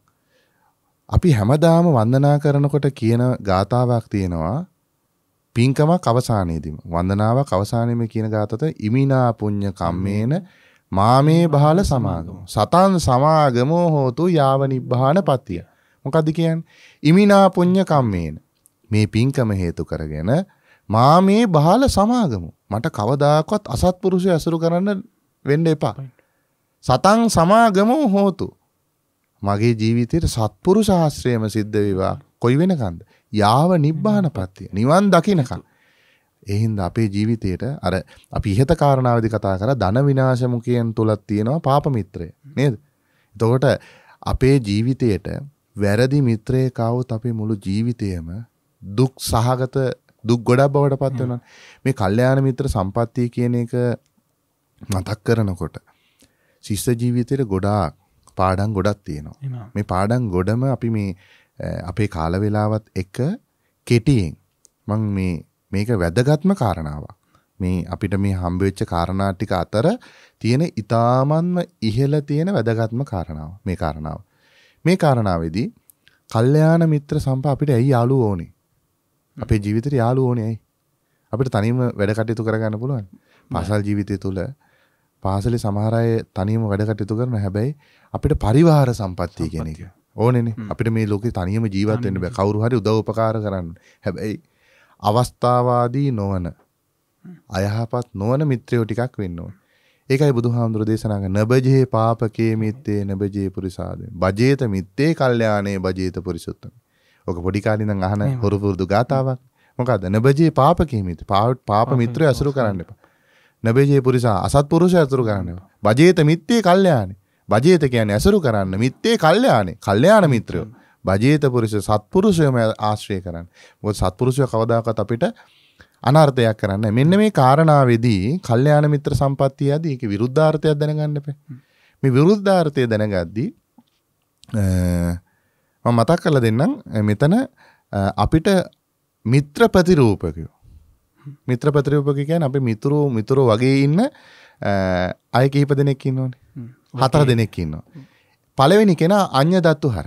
Speaker 1: අපි හැමදාම වන්දනා කරනකොට කියන ගාථාවක් තියෙනවා පින්කමක් අවසානයේදීම වන්දනාවක් අවසානයේම කියන ගාතත ඉමිනා පුඤ්ඤ කම්මේන මාමේ බහල සමාගම සතන් සමාගමෝ හෝතු යාව නිබ්බාන පත්‍ය මොකද්ද කියන්නේ ඉමිනා පුඤ්ඤ කම්මේන මේ පින්කම හේතු කරගෙන මාමේ බහල සමාගමෝ මට කවදාකවත් අසත්පුරුෂය ඇසුරු කරන්න වෙන්න එපා. සතන් සමාගමෝ හෝතු. මගේ ජීවිතයට සත්පුරු ශාස්ත්‍රයම සිද්ධ වේවා. කොයි වෙනකන්ද? යාව නිබ්බාන පත්තිය. නිවන් දකිනකන්. එහින්ද අපේ ජීවිතයට අර අපි ඉහත කාරණාවදි කතා කර ධන විනාශමුකයෙන් තුළත් තියෙනවා පාප මිත්‍රය. නේද? එතකොට අපේ ජීවිතයට වැරදි මිත්‍රයෙක් ආවොත් අපේ මුළු ජීවිතයම දුක් සහගත දුක් ගොඩක් බවට පත් වෙනවා. මේ කල්යාණ මිත්‍ර සම්පත්තිය කියන එක මතක් කරනකොට ශිෂ්‍ය ජීවිතේට ගොඩාක් පාඩම් ගොඩක් තියෙනවා. මේ පාඩම් ගොඩම අපි මේ අපේ කාල වේලාවත් එක කෙටියෙන් මම මේ මේක වැදගත්ම කාරණාවක්. මේ අපිට මේ හම්බ වෙච්ච කාරණා ටික අතර තියෙන ඊ타මන්ම ඉහළ තියෙන වැදගත්ම කාරණාව මේ කාරණාව. මේ කාරණාවේදී කල්යාණ මිත්‍ර සම්ප අපිට ඇයි යාළුවෝ ඕනේ? අපේ ජීවිතයට යාළුවෝ ඕනේ ඇයි? අපිට තනියම වැඩ කටයුතු කරගන්න පුළුවන්. පාසල් ජීවිතය තුළ පාසලේ සමහර අය තනියම වැඩ කටයුතු කරන හැබැයි අපිට පරිවාර සම්පත්තිය කියන එක ඕනේනේ. අපිට මේ ලෝකේ තනියම ජීවත් වෙන්න බෑ. කවුරු හරි උදව් උපකාර කරන්න. හැබැයි අවස්ථාවාදී නොවන අයහපත් නොවන මිත්‍රයෝ ටිකක් වෙන්න ඕනේ. ඒකයි බුදුහාමුදුර දේශනා කරන නබජේ පාපකේ මිත්තේ නබජේ පුරිසාදේ. බජේත මිත්තේ කල්යාණේ බජේත පුරිසුත්තම. ඕක පොඩි කාලේ ඉඳන් අහන හොරු පුරුදු ගාතාවක්. මොකද්ද? නබජේ පාපකීමිත. පාප මිත්‍රය අසුරු කරන්න එපා. නබජේ පුරිසා අසත්පුරුෂය අසුරු කරන්න එපා. බජේත මිත්තේ කල්යාණේ. බජේත කියන්නේ අසුරු කරන්න මිත්තේ කල්යාණේ. කල්යාණ මිත්‍රයෝ. බජේත පුරුෂ සත්පුරුෂයම ආශ්‍රය කරන්න. මොකද සත්පුරුෂය කවදාකවත් අපිට අනර්ථයක් කරන්න. මෙන්න මේ කාරණාවේදී කල්යාණ මිත්‍ර සම්පත්තිය ආදී ඒක විරුද්ධාර්ථයක් දැනගන්න එපා. මේ විරුද්ධාර්ථය දැනගද්දී මතක් කල දෙන්නම් මෙතන අපිට මිත්‍ර ප්‍රතිරූපකයෝ මිත්‍ර ප්‍රතිරූපක කියන් අපි මිතුරු මිතුරු වගේ ඉන්න අය කහිප දෙනෙක්
Speaker 2: ඉන්නවනේ
Speaker 1: හතර දෙනෙක් ඉන්නවා පලවෙනි කෙන අන්‍ය දත්තු හර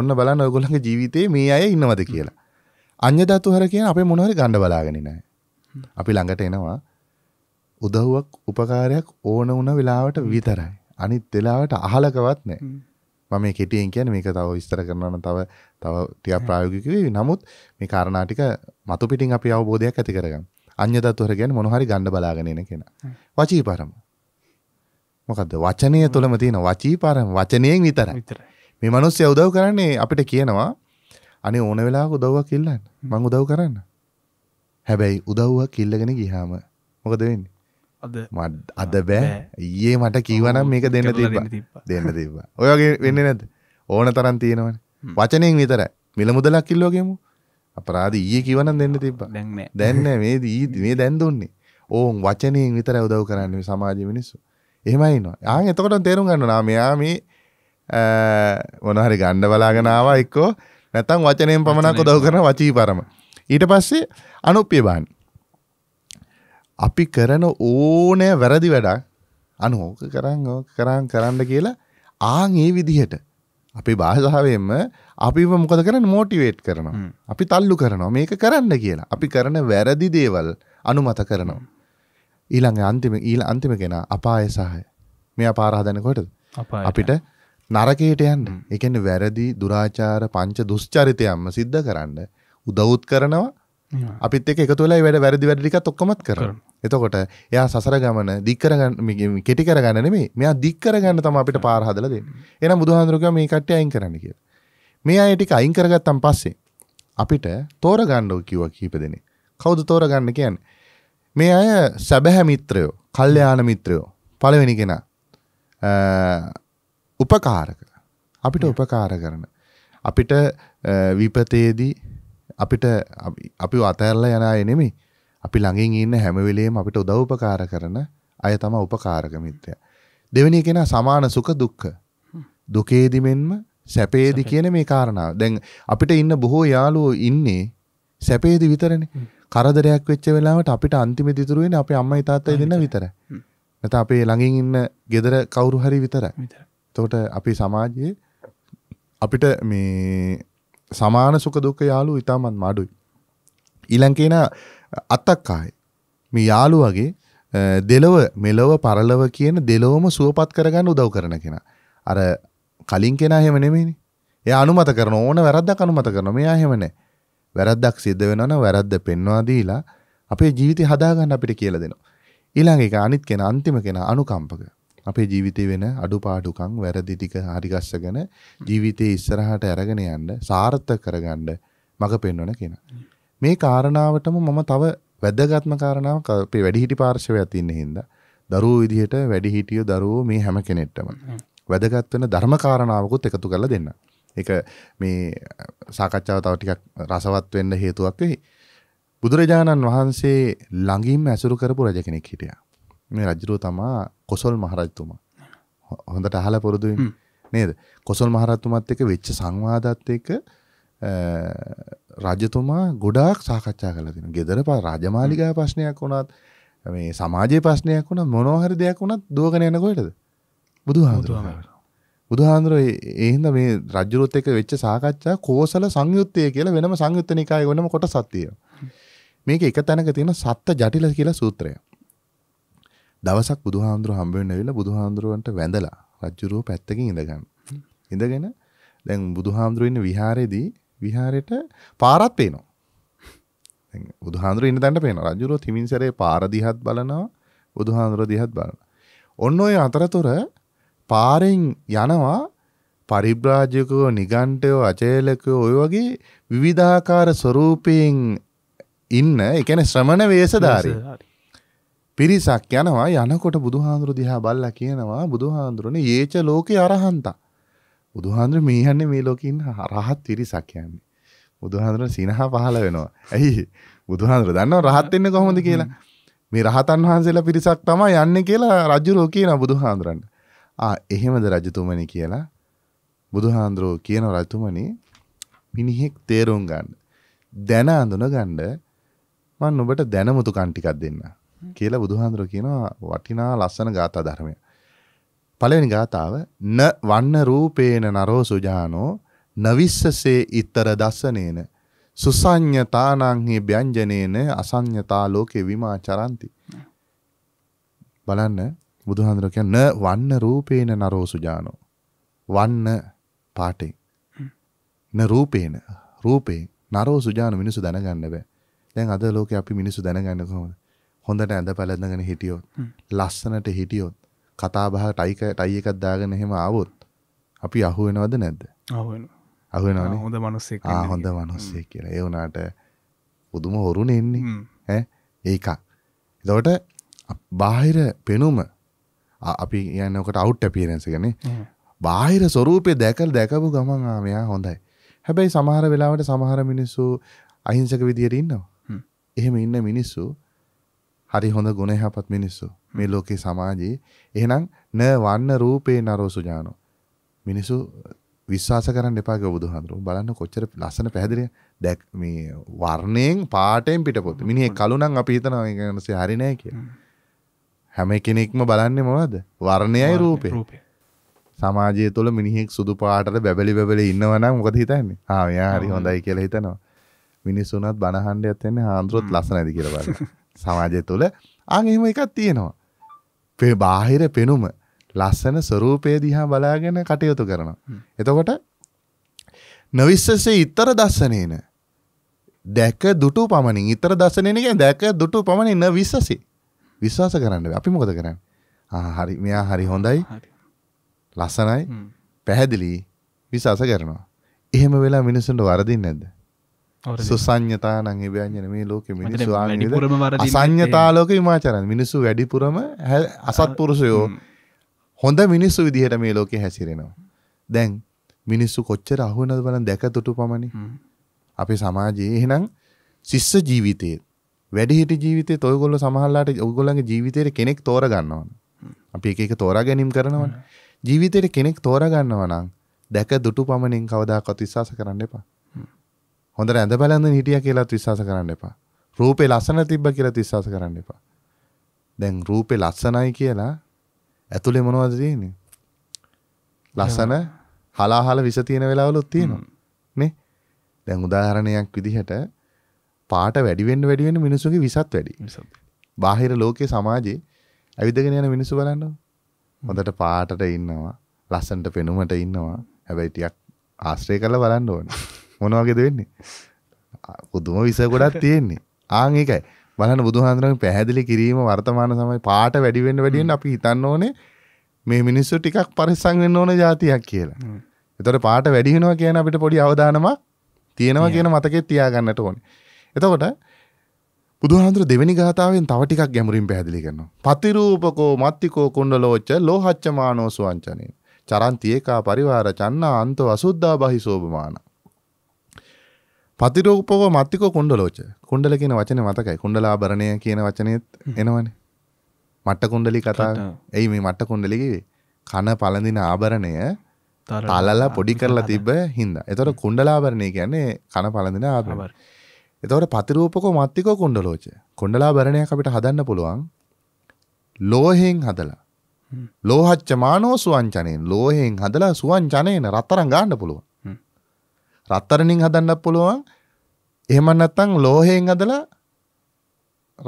Speaker 1: ඔන්න බලන්න ඔයගොලගේ ජීවිතයේ මේ අය ඉන්නවද කියලා අන්‍ය දත්තු හර කියන අපේ මොනහරි ගණ්ඩ බලාගෙන නෑ අපි ළඟට එනවා උදව්වක් උපකාරයක් ඕන වුණ වෙලාවට විතරයි අනිත් වෙලාවට අහලකවත් නෑ මම මේ කෙටියෙන් කියන්නේ මේක තව විස්තර කරනවා නම් තව තව ටිකක් ප්‍රායෝගික වෙයි. නමුත් මේ කාරණා ටික මතු පිටින් අපි අවබෝධයක් ඇති කරගන්න. අඤ්‍ය දත්වර කියන්නේ මොන හරි ගන්න බලාගෙන ඉන කෙනා. වචී පරම. මොකද්ද? වචනය තුළම තියෙන වචී පරම වචනයෙන් විතරයි. මේ මිනිස්සු උදව් කරන්නේ අපිට කියනවා අනේ ඕන වෙලාවක උදව්වක් ඉල්ලන්න. මං උදව් කරන්න. හැබැයි උදව්වක් ඉල්ලගෙන ගියාම මොකද වෙන්නේ? අද බෑ ඒ මට කිවනම් මේක දෙන්න තිබ දෙන්න තිබ ඔයගේ වෙන්න නැද ඕන තරන් තියෙනවන වචනයෙන් විතර මිල මුදලක් කිල්ලෝගෙමු අපරාධ ඒ කිවනම් දෙන්න තිබ දැන්න මේ දී මේ දැන් දුන්නේ ඕන් වචනයෙන් විතර උදව් කරන්න සමාජ මිනිස්සු එහෙමයිනවා ආ එතකොට තේරුම් ගන්නවා මෙයා මේ මොනහරි ගණ්ඩ බලාගෙනාව එක්කෝ නැතම් වචනයෙන් පමණක් උදව් කරන වචී පරම ඊට පස්සේ අනුප්‍ය බාන්නේ අපි කරන ඕනය වැරදි වැඩක් අනු ඕක කරන්න ඕක කරන්න කරන්න කියලා ආං ඒ විදිහට අපි භාෂාවෙන්ම අපි මොකද කරන්න මෝටිවේට් කරනවා අපි තල්ලු කරනවා මේක කරන්න කියලා අපි කරන වැරදි දේවල් අනුමත කරනවා ඊළඟ අන්තිම ඊල අන්තිම කෙන අපාය සහය මේ පාරහදනකොටද අපිට නරකයට යන්න එකන්න වැරදි දුරාචාර පංච දුෂ්චරිතයම්ම සිද්ධ කරන්න උදවුත් කරනවා අපිත් එක එකතුලයි වැඩ වැරදි වැඩික තොක්කමත් කරනවා එතකොට එයා සසර ගමන දික්කරගන්න කෙටිකර ගන්න නෙමේ මෙයා දික්කර ගන්න තම අපිට පාරහදල දෙන්න එන බුදුහන්දුරක මේ කට්ටය අයින් කරන්න කිය මේ අය ටික අයින් කරගත්තම් පස්සේ අපිට තෝර ගණ්ඩෝ කිව කීප දෙනෙ කවුද තෝර ගන්න කියන්න මේ අය සැබැහැ මිත්‍රයෝ කල්්‍යයාන මිත්‍රයෝ පලවෙනි කෙන උපකාරක අපිට උපකාර කරන අපිට විපතේදී අපිට අපි අතැරල යනා එනෙමි අපි ළඟින් ඉන්න හැම වෙලේම අපිට උදව් උපකාර කරන අය තමයි උපකාරක මිත්‍රය. දෙවෙනි කෙනා සමාන සුඛ දුක්ඛ. දුකේදි මෙන්ම සැපේදි කියන මේ කාරණාව. දැන් අපිට ඉන්න බොහෝ යාළුවෝ ඉන්නේ සැපේදි විතරනේ. කරදරයක් වෙච්ච වෙලාවට අපිට අන්තිමේදී ඉතුරු වෙන්නේ අපේ අම්මයි තාත්තයි දෙන්න විතරයි. නැත්නම් අපේ ළඟින් ඉන්න gedara කවුරු හරි විතරයි. එතකොට අපේ සමාජයේ අපිට මේ සමාන සුඛ දුක්ඛ යාළුවෝ ඊටමත් මාඩුයි. ඊළඟ කෙනා අත්තක්කායි. මේ යාළුවගේ දෙලොව මෙලොව පරලව කියන දෙලොවම සුවපත් කරගන්න උදව් කරන කෙනා. අර කලින් කෙනා එහෙම නෙමෙයිනේ. එයා අනුමත කරන ඕන වැරද්දක් අනුමත කරනවා. මෙයා එහෙම නැහැ. වැරද්දක් සිද්ධ වෙනවා වැරද්ද පෙන්වා දීලා අපේ ජීවිතය හදාගන්න අපිට කියලා දෙනවා. ඊළඟ එක අනිත් කෙනා අන්තිම කෙනා අනුකම්පක. අපේ ජීවිතේ වෙන අඩුපාඩුකම් වැරදි ටික හරිගස්සගෙන ජීවිතේ ඉස්සරහට අරගෙන යන්න සාර්ථක කරගන්න මඟ පෙන්වන කෙනා. මේ කාරණාවටම මම තව වැදගත්ම කාරණාව අපේ වැඩිහිටි පාර්ශවයක් තියෙන හින්දා දරුවෝ විදිහට වැඩිහිටියෝ දරුවෝ මේ හැම කෙනෙක්ටම වැදගත් වෙන ධර්ම කාරණාවකුත් එකතු කරලා දෙන්න. ඒක මේ සාකච්ඡාව තව ටිකක් රසවත් වෙන්න හේතුවක් වෙයි. බුදුරජාණන් වහන්සේ ළඟින්ම ඇසුරු කරපු රජ කෙනෙක් හිටියා. මේ රජුරෝ තමා කොසල් මහරජතුමා. හොඳට අහලා පුරුදු නේද? කොසල් මහරජතුමත් එක්ක වෙච්ච සංවාදات එක්ක රජතුමා ගොඩාක් සාකච්ඡා කළ තින ගෙදර ප රජමාලිකා ප්‍රශ්නයක් වුණත් මේ සමාජය ප්‍රශ්නයක් වුණ මොනෝහරි දෙයක් වුණත් දුවගෙන යනකොටද බුදු හාමුදුරුව බුදුහාන්දුරුව ඒහින්ද මේ රජරුත් එක වෙච්ච සාකච්ඡා කෝසල සංයුත්තය කියලා වෙනම සංයුත්තනිකාය වෙනම කොට සත්තිය. මේක එක තැනක තියෙන සත්ත ජටිල කියලා සූත්‍රය. දවසක් බුදුහාන්දුරුව හම්බෙන්න වෙලා බුදුහාන්දුරුවන්ට වැඳලා රජුරුව පැත්තකින් ඉඳගන්න. ඉඳගෙන දැන් බුදුහාමුදුරුව ඉන්න විහාරේදී විහාරයට පාරත් පේනවා. බුදුහාන්දුර ඉන්න තැන්ට පේන රජුරෝ තිමින් සැරේ පාරදිහත් බලනවා බුදුහාන්දුර දිහත් බලන. ඔන්න ඔය අතරතුර පාරෙන් යනවා පරිබ්‍රාජකෝ නිගන්ටයෝ අචේලකෝ ඔය වගේ විවිධාකාර ස්වරූපයෙන් ඉන්න එකන ශ්‍රමණ වේසධාරී. පිරිසක් යනවා යනකොට බුදුහාන්දුරු දිහා බල්ල කියනවා බුදුහාන්දුරන ඒච ලෝක අරහන්තා. බුදුහාන්දුර මේ යන්නේ මේ ලෝකෙින් රහත් පිරිසක් යන්නේ. බුදුහාන්දුර සිනහ පහළ වෙනවා. ඇයි? බුදුහාන්දුර දන්නව රහත් වෙන්නේ කොහොමද කියලා. මේ රහතන් වහන්සේලා පිරිසක් තමයි යන්නේ කියලා රජුරෝ කියන බුදුහාන්දුරන්ට. ආ එහෙමද රජතුමනි කියලා බුදුහාන්දුරෝ කියන රජතුමනි මිනිහෙක් තේරුම් ගන්න. දැන අඳුන ගන්න මම ඔබට දැනමුතු කන් ටිකක් දෙන්න කියලා බුදුහාඳුර කියනවා වටිනා ලස්සන ගාථා ධර්මය. පළවෙනි ගාථාව න වන්න රූපේන නරෝ සුජානෝ නවිස්සසේ ඊතර දසනේන සුසඤ්ඤතානංහි ව්‍යංජනේන අසඤ්ඤතා ලෝකේ විමාචරಂತಿ බලන්න බුදුහාඳුර කියන න වන්න රූපේන නරෝ සුජානෝ වන්න පාටේ න රූපේන රූපේ නරෝ සුජාන මිනිසු දැනගන්න බෑ. දැන් අද ලෝකේ අපි මිනිසු දැනගන්න කොහොමද? හොඳට ඇඳ පැළඳගෙන හිටියොත්, ලස්සනට හිටියොත්, කතාබහ ටයික ටයි එකක් දාගෙන එහෙම ආවොත් අපි අහුවෙනවද නැද්ද අහුවෙන හොඳ මනුස්සේ හොඳ මනුස්සේ කියලා ඒවුනාට පුදුම හොරුණ එන්නේ ඒකක් එදවට බාහිර පෙනුම අපි යන්නකට අවුට් ඇපිරෙන්සගෙන බාහිර ස්වරූපය දැකල් දැකපු ගමන් ආමයා හොඳයි හැබැයි සමහර වෙලාවට සමහර මිනිස්සු අහිංසක විදියට ඉන්නවා එහෙම ඉන්න මිනිස්සු හරි හොඳ ගුණ යහපත් මිනිස්සු මේ ලෝකේ සමාජයේ එහෙනම් න වන්න රූපේ නරෝ සුජානෝ මිනිසු විශ්වාස කරන්න එපා කියලා බුදුහාඳුරු බලන්න කොච්චර ලස්සන පැහැදිලි දැක් මේ වර්ණයෙන් පාටෙන් පිටපොත මිනිහේ කළු නම් අපි හිතනවා ඒක නැසෙ හරි නෑ කියලා හැම කෙනෙක්ම බලන්නේ මොනවද වර්ණයයි රූපේ සමාජය තුළ මිනිහෙක් සුදු පාටට බැබලි බැබලි ඉන්නවා නම් මොකද හිතන්නේ ආ එයා හරි හොඳයි කියලා හිතනවා මිනිස්සුනත් බනහන්ඩ ඇත්තන්නේ හාන්දුරුවත් ලස්සනැති කියරබල සමාජය තුළ අං එහෙම එකක් තියෙනවා පේ බාහිර පෙනුම ලස්සන ස්වරූපය දිහා බලාගෙන කටයුතු කරනවා. එතකොට නවිස්සසේ ඉතර දස්සනේන දැක දුටු පමණින් ඉතර දස්සනයනක දැක දුටු පමණින් විශ්සසි විශ්වාස කරන්න අපි මොකද කරන්න හරි මෙයා හරි හොඳයි ලස්සනයි පැහැදිලි විශවාස කරනවා. එහෙම වෙලා මිනිසුන්ට වරදින්න නැද්ද සුසං්ඥතා නං එබයන්ජන මේ ලෝක මිනිස්සු අසං්ඥතාලෝක විමාචරන් මිනිස්සු වැඩිපුරම හැ අසත් පුරුසයෝ හොඳ මිනිස්සු විදිහට මේ ලෝකෙ හැසිරෙනවා. දැන් මිනිස්සු කොච්චර අහුනද වලන් දැක තුටු පමණි අපේ සමාජයේ එහෙනම් සිස්ස ජීවිතයේ වැඩිහිට ජීවිතේ තොයගොල්ල සමහල්ලාට ඔගොල්ලන්ගේ ජීවිතේට කෙනෙක් තෝරගන්නවා. අපි එක එක තෝරා ගැනීම කරනවනේ. ජීවිතේට කෙනෙක් තෝරා ගන්නවා නම් දැක දුටු පමණින් කවදාකවත් විශ්වාස කරන්න එපා. හොඳට ඇඳ බලඳ හිටිය කියලත් විශ්වාස කරන්න එපා. රූපේ ලස්සන තිබ්බ කියලා විශ්වාස කරන්න එපා. දැන් රූපේ ලස්සනයි කියලා ඇතුලේ මොනවද තියෙන්නේ? ලස්සන හලාහල විස තියෙන වෙලාවලුත් තියෙනවා. නේ? දැන් උදාහරණයක් විදිහට පාට වැඩි වෙන්න වැඩි වෙන්න මිනිස්සුගේ විසත් වැඩි. බාහිර ලෝකයේ සමාජයේ ඇවිදගෙන යන මිනිස්සු බලන්න. හොඳට පාටට ඉන්නවා, ලස්සනට පෙනුමට ඉන්නවා. හැබැයි ටිකක් ආශ්‍රය කරලා බලන්න ඕනේ. මොනවාගේද වෙන්නේ බුදුම විස ගොඩක් තියෙන්නේ ආං ඒකයි බලන්න බුදුහාඳුනගේ පැහැදිලි කිරීම වර්තමාන සමය පාට වැඩි වෙන්න වැඩි වෙන්න අපි හිතන්න ඕනේ මේ මිනිස්සු ටිකක් පරිස්සම් වෙන්න ඕන જાතියක් කියලා. එතකොට පාට වැඩි වෙනවා කියන අපිට පොඩි අවධානමක් තියෙනවා කියන මතකෙත් තියාගන්නට ඕනේ. එතකොට බුදුහාඳුර දෙවෙනි ගාථාවෙන් තව ටිකක් ගැඹුරින් පැහැදිලි කරනවා. පතිරූපකෝ මත්තිකෝ කුණ්ඩලෝච්ච ලෝහච්චමානෝ සුවංචනේ. චරන්ති ඒකා පරිවාර චන්නා අන්තෝ අසුද්ධා බහි සෝභමානා පතිරූපව මත්තික කුන්ඩලෝච කුන්ඩල කියන වචන මතකයි කුන්ඩලා බරණය කියන වචනයත් එනවනේ මට්ට කුන්ඩලි කතා ඇයි මේ මට්ට කුන්ඩලිකිවේ කන පලඳින ආභරණය තලලා පොඩි කරලා තිබ හින්ද එතොට කුන්ඩලාභරණය කියන්නේ කන පලඳින ආභර එතවට පතිරූපක මත්තික කුන්ඩලෝච කොන්ඩලා බරණයක් අපිට හදන්න පුළුවන් ලෝහෙෙන් හදලා ලෝහච්ච මානෝ සුවංචනයෙන් ලෝහෙෙන් හදලා සුවංචනයන රත්තරං ගාන්න පුළුවන් රත්තරණින් හදන්නත් පුළුවන්. එහෙම නැත්නම් ලෝහයෙන් හදලා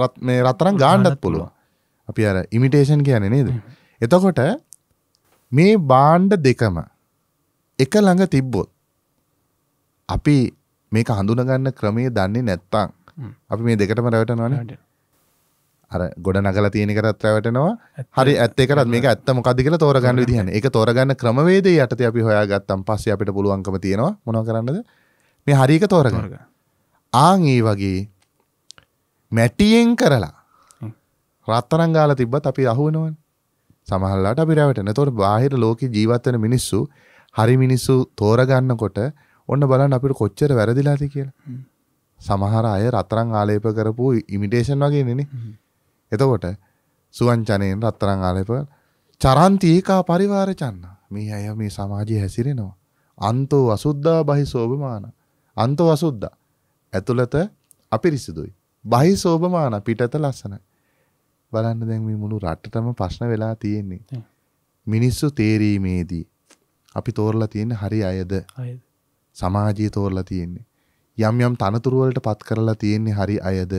Speaker 1: රත් මේ රත්තරන් ගාන්නත් පුළුවන්. අපි අර ඉමිටේෂන් කියන්නේ නේද? එතකොට මේ බාණ්ඩ දෙකම එක ළඟ තිබ්බොත් අපි මේක හඳුනගන්න ක්‍රමය දන්නේ නැත්තං අපි මේ දෙකටම රැවටනවනේ අර ගොඩ නගල තියෙනකරත් රැවටනවා හරි ඇත්තකරත් මේක ඇත්ත මොකද කියලා තෝරගන්න විදිහන එක තෝරගන්න ක්‍රමවේදේ යටතේ අපි හොයාගත්තම් පස්සේ අපිට පුළුවන්කම තියෙනවා මොනව කරන්නද මේ හරික තෝරගන්න ආන් ඒ වගේ මැටියෙන් කරලා රත්තරන් ගාලා තිබ්බත් අපි අහුවෙනවනේ සමහරලාට අපි රැවටෙන. ඒතකොට බාහිර ලෝකේ ජීවත් වෙන මිනිස්සු හරි මිනිස්සු තෝරගන්නකොට ඔන්න බලන්න අපිට කොච්චර වැරදිලාද කියලා. සමහර අය රත්තරන් ආලේප කරපු ඉමිටේෂන් වගේ නේ. එතකොට සුවංචනයෙන් රත්තරන් ආලේප චරන්ති ඒකා පරිවාරචන්න. මේ අය මේ සමාජයේ හැසිරෙනවා. අන්තෝ අසුද්ධා බහිසෝභමාන. අන්තෝ අසුද්ධා. ඇතුළත අපිරිසිදුයි. බහිසෝභමාන පිටත ලස්සනයි. බලන්න දැන් මේ මුළු රටටම ප්‍රශ්න වෙලා තියෙන්නේ. මිනිස්සු තේරීමේදී අපි තෝරලා තියෙන්නේ හරි අයද? සමාජයේ තෝරලා තියෙන්නේ. යම් යම් තනතුරු වලට පත් කරලා තියෙන්නේ හරි අයද?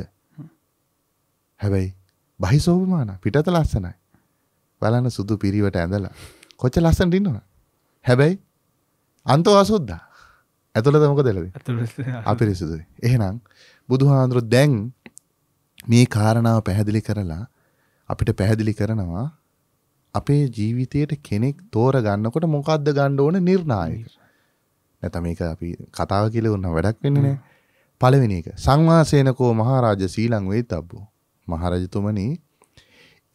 Speaker 1: හැබැයි බහිසෝභමාන පිටත ලස්සනයි. බලන්න සුදු පිරිවට ඇඳලා කොච්ච ලස්සනට ඉන්නවද? හැබැයි අන්තෝ අසුද්දා. ඇතුළත මොකද වෙලාද? අපිරිසුදුයි. එහෙනම් බුදුහාඳුර දැන් මේ කාරණාව පැහැදිලි කරලා අපිට පැහැදිලි කරනවා අපේ ජීවිතයට කෙනෙක් තෝරගන්නකොට මොකද්ද ගන්න ඕන නිර්ණායක. නැත්නම් මේක අපි කතාව කියලා වුණා වැඩක් වෙන්නේ නැහැ. පළවෙනි එක සංවාසේනකෝ මහරජා සීලං වේතබ්බෝ. මහරජතුමනි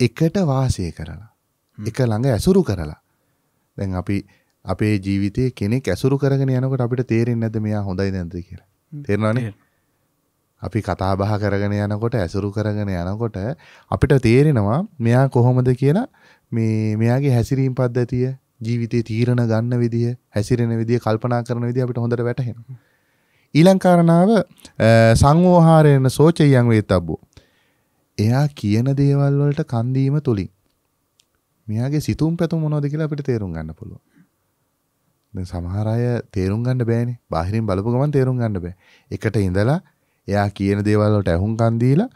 Speaker 1: එකට වාසය කරලා එක ළඟ ඇසුරු කරලා දැන් අපි අපේ ජීවිතේ කෙනෙක් ඇසුරු කරගෙන යනකොට අපිට තේරෙන්නේ නැද්ද මෙයා හොඳයි නැද්ද කියලා තේරෙනවනේ අපි කතා බහ කරගෙන යනකොට ඇසුරු කරගෙන යනකොට අපිට තේරෙනවා මෙයා කොහොමද කියලා මේ මෙයාගේ හැසිරීම් පද්ධතිය ජීවිතේ තීරණ ගන්න විදිය හැසිරෙන විදිය කල්පනා කරන විදිය අපිට හොඳට වැටහෙනවා ඊළං කාරණාව සංවෝහාරයන සෝචයයන් වේතබ්බෝ එයා කියන දේවල් වලට කන් දීම තුලින් මෙයාගේ සිතුම් පැතුම් මොනවද කියලා අපිට තේරුම් ගන්න පුළුවන්. දැන් සමහර අය තේරුම් ගන්න බෑනේ. බාහිරින් බලපු ගමන් තේරුම් ගන්න බෑ. එකට ඉඳලා එයා කියන දේවල් වලට ඇහුම්කන් දීලා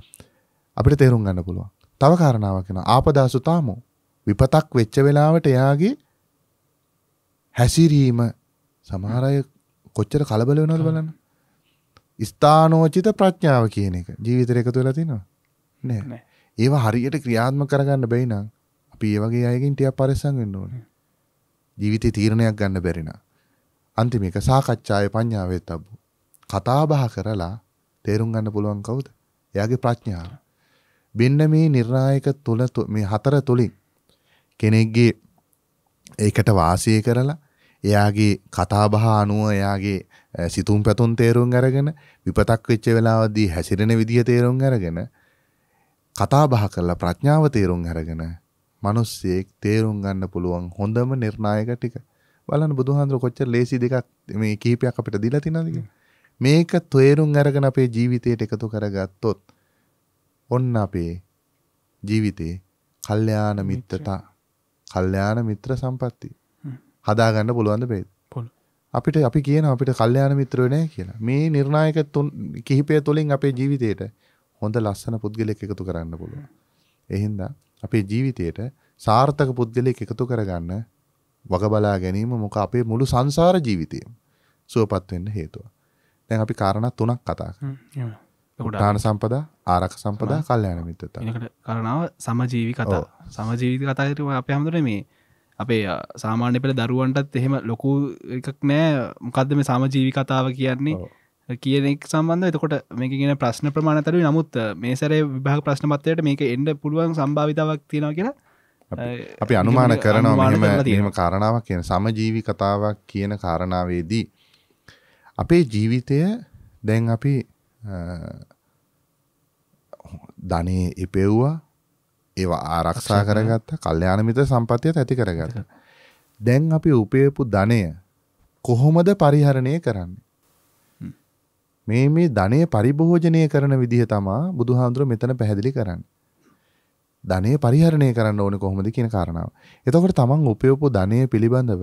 Speaker 1: අපිට තේරුම් ගන්න පුළුවන්. තව කාරණාවක් වෙනවා. ආපදාසුතාමෝ විපතක් වෙච්ච වෙලාවට එයාගේ හැසිරීම සමහර අය කොච්චර කලබල වෙනවද බලන්න. ස්ථානෝචිත ප්‍රඥාව කියන එක ජීවිතේට එකතු වෙලා තිනවා. නෑ ඒවා හරියට ක්‍රියාත්ම කරගන්න බැයි නම් අපි ඒ වගේ අයගෙන් ටිකක් පරිස්සම් වෙන්න ඕනේ. ජීවිතේ තීරණයක් ගන්න බැරි නම් අන්තිම එක සාකච්ඡාවේ පඤ්ඤාවෙත් අබ්බු. කතා බහ කරලා තේරුම් ගන්න පුළුවන් කවුද? එයාගේ ප්‍රඥාව. බින්න මේ නිර්ණායක තුල මේ හතර තුලින් කෙනෙක්ගේ ඒකට වාසය කරලා එයාගේ කතා බහ අනුව එයාගේ සිතුම් පැතුම් තේරුම් අරගෙන විපතක් වෙච්ච වෙලාවදී හැසිරෙන විදිය තේරුම් අරගෙන කතා බහ කරලා ප්‍රඥාව තේරුම් අරගෙන මිනිස්සෙක් තේරුම් ගන්න පුළුවන් හොඳම නිර්ණායක ටික. බලන්න බුදුහාඳුර කොච්චර ලේසි දෙකක් මේ කිහිපයක් අපිට දීලා තියනවද මේක තේරුම් අරගෙන අපේ ජීවිතයට එකතු කරගත්තොත් ඔන්න අපේ ජීවිතේ කල්යාණ මිත්‍රතා කල්යාණ මිත්‍ර සම්පatti හදාගන්න පුළුවන් දෙයක්. අපිට අපි කියන අපිට කල්යාණ මිත්‍රයෝ නෑ කියලා. මේ නිර්ණායක කිහිපය තුළින් අපේ ජීවිතේට හොඳ ලස්සන පුද්ගලෙක් එකතු කරන්න පුළුවන්. එහින්දා අපේ ජීවිතයට සාර්ථක පුද්ගලෙක් එකතු කරගන්න වගබලා ගැනීම මොක අපේ මුළු සංසාර ජීවිතයම සුවපත් වෙන්න හේතුව. දැන් අපි කාරණා තුනක් කතා කරමු. දාන සම්පදා ආරක්ෂ සම්පදා කල්යාණ මිත්‍රතා.
Speaker 2: ඒකට කරණාව සමජීවි කතා. සමජීවි කතා කියන්නේ අපි හැමදෙරේ මේ අපේ සාමාන්‍ය පෙළ දරුවන්ටත් එහෙම ලොකු එකක් නෑ මොකද්ද මේ සමජීවි කතාව කියන්නේ. කියනෙක් සම්බන්ධ එතකොට මේක කියෙන ප්‍රශ්න ප්‍රමාණතර නමුත් මේ සැරේ විභාග ප්‍රශ්නමත්වයට මේක එන්ඩ පුළුවන් සම්භාවිතාවක් තියෙනවා කියලා අපි අනුමාන කරනවාම තිීම
Speaker 1: කාරණාවක් කියන සමජීවි කතාවක් කියන කාරණාවේදී අපේ ජීවිතය දැන් අපි ධනේ එපෙව්වා ඒවා ආරක්ෂා කරගත්ත කල්්‍යයානමිත සම්පතියත් ඇති කරගත. දැන් අපි උපයපු ධනය කොහොමද පරිහරණය කරන්න. මේ මේ ධනය පරිභෝජනය කරන විදිහ තමා බුදුහාඳුර මෙතන පැහැදිලි කරන්නේ. ධනය පරිහරණය කරන්න ඕනේ කොහොමද කියන කාරණාව. එතකොට තමන් උපයපු ධනය පිළිබඳව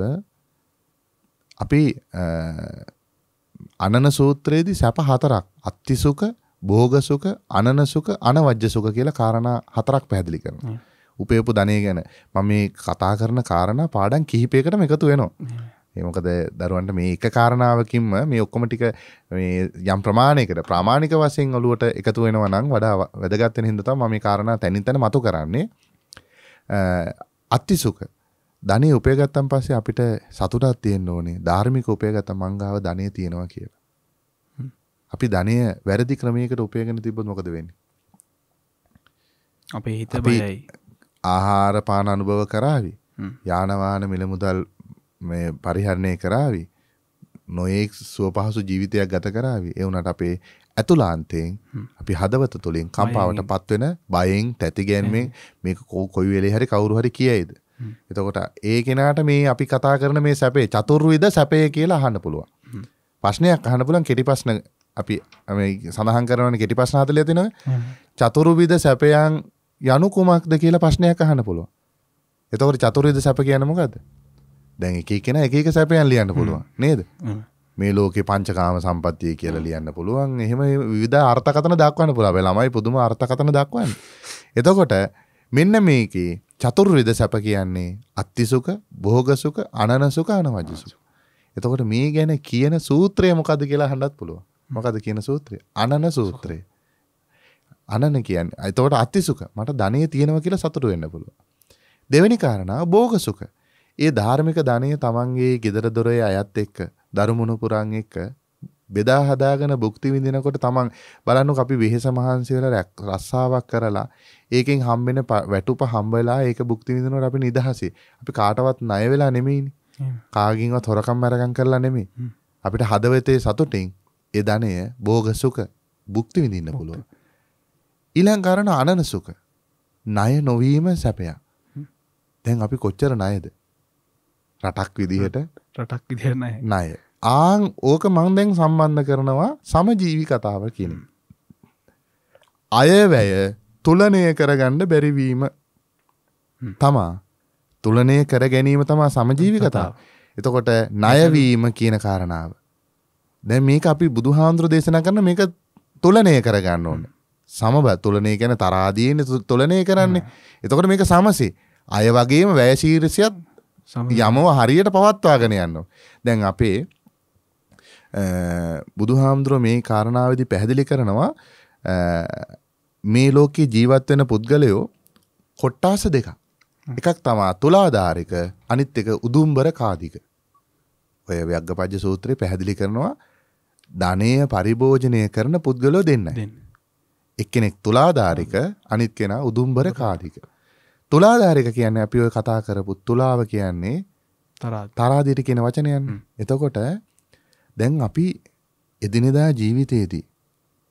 Speaker 1: අපි අනන සූත්‍රයේදී සැප හතරක් අත්තිසුඛ, භෝගසුඛ, අනනසුඛ, අනවජ්ජසුඛ කියලා කාරණා හතරක් පැහැදිලි කරනවා. උපයපු ධනය ගැන මම මේ කතා කරන කාරණා පාඩම් කිහිපයකටම එකතු වෙනවා. ඒමකද දරුවන්ට මේ එක කාරණාවකින්ම මේ ඔක්කොම ටික යම් ප්‍රමාණයකට ප්‍රමාණික වසයෙන් ඔලුවට එකතු වෙන වනං වඩා වැදගත්තෙන හිදත ම මේ කාරණ තැනින් තැන මතු කරන්නේ අත්තිසුක ධනය උපයගත්තන් පස්සේ අපිට සතුටත් තියෙන් ඕනේ ධර්මික උපයගත මංගාව ධනය තියෙනවා කියලා. අපි ධනය වැරදි ක්‍රමයකට උපයගෙන තිබ මොකද වෙන්න.
Speaker 2: අපේ හිත බයයි
Speaker 1: ආහාර පාන අනුභව කරාවි යානවාන මිලමුදල් මේ පරිහරණය කරාවි නොයෙක් සුවපහසු ජීවිතයක් ගත කරාවි ඒ වුණාට අපේ ඇතුලාන්තයෙන් අපි හදවත තුළින් කම්පාවට පත්වෙන බයෙන් තැතිගැන්මෙන් මේක කොයි වෙලේ හරි කවුරු හරි කියයිද එතකොට ඒ කෙනාට මේ අපි කතා කරන මේ සැපේ චතුර්විධ සැපය කියලා අහන්න පුළුවන් ප්‍රශ්නයක් අහන්න පුළුවන් කෙටි ප්‍රශ්න අපි සඳහන් කරන කෙටි ප්‍රශ්න හදලා තිනවා චතුර්විධ සැපයන් යනු කුමක්ද කියලා ප්‍රශ්නයක් අහන්න පුළුවන් එතකොට චතුර්විධ සැප කියන්නේ මොකද්ද දැන් එක කෙන එක සැපයන් ලියන්න පුළුවන් නේද මේ ලෝක පංචකාම සම්පත්තිය කියලා ලියන්න පුළුවන් එහෙම විධ අර්ථකතන දක්වන්න පුළබේ ළමයි පුදුම අර්ථකතන දක්වන්න එතකොට මෙන්න මේකේ චතුර්විද සැප කියන්නේ අත්තිසුක බෝගසුක අනනසුක අනවජසුක එතකොට මේ ගැන කියන සූත්‍රය මොකද කියලා හඬත් පුළුවන් මොකද කියන සූත්‍රය අනන සූත්‍රය අනන කියන්නේ එතකොට අත්තිසුක මට ධනය තියෙනවා කියලා සතුට වෙන්න පුළුවන් දෙවෙනි කාරණා භෝගසුක ඒ ධාර්මික ධනය තමන්ගේ ගෙදර දොරේ අයත් එක්ක දරුමුණු පුරන් එක්ක බෙදා හදාගෙන භුක්ති විඳිනකොට තමන් බලන්නු අපි වෙහෙස මහන්සියලා රස්සාවක් කරලා ඒකෙන් හම්බෙන වැටුප හම්බ වෙලා ඒක භුක්ති විඳිනකොට අපි නිදහසේ. අපි කාටවත් ණය වෙලා නෙමෙයිනේ. කාගින්වත් හොරකම් මරකම් කරලා නෙමෙයි. අපිට හදවතේ සතුටින් ඒ ධනය භෝග සුඛ භුක්ති විඳින්න පුළුවන්. ඊළඟ කාරණා අනන සුඛ. ණය නොවීම සැපයක්. දැන් අපි කොච්චර ණයද? රටක් විදිහට
Speaker 2: රටක් විදිහන නය
Speaker 1: ආං ඕක මංදැන් සම්බන්ධ කරනවා සමජීවි කතාවකින්. අයවැය තුලනය කරගණ්ඩ බැරිවීම තමා තුලනය කර ගැනීම තමා සමජීවි කතාව. එතකොට නයවීම කියන කාරණාව. දැ මේක අපි බුදු හාන්දුර දේශනා කරන මේක තුලනය කරගන්න ඕන. සමබ තුලනය ගැන තරාදීන තුලනය කරන්නේ. එතකොට මේක සමසේ. අය වගේම වැෑශීරසියත් යමව හරියට පවත්වාගෙන යන්න. දැන් අපේ බුදුහාමුදුරුව මේ කාරණාවදි පැහැදිලි කරනවා මේ ලෝකයේ ජීවත් වෙන පුද්ගලයෝ කොට්ටාස දෙක. එකක් තමා තුලාධාරික අනිත් එක උදුම්බර කාදික. ඔය ව්‍යග්ගපජ්ජ සූත්‍රය පැහැදිලි කරනවා ධනය පරිභෝජනය කරන පුද්ගලෝ දෙන්න. එක්කෙනෙක් තුලාධාරික අනිත් කෙනා උදුම්බර කාදික. තුලාධාරික කියන්නේ අපි ඔය කතා කරපුත් තුලාව කියන්නේ තරාදිට කියන වචනයන් එතකොට දැන් අපි එදිනෙදා ජීවිතයේදී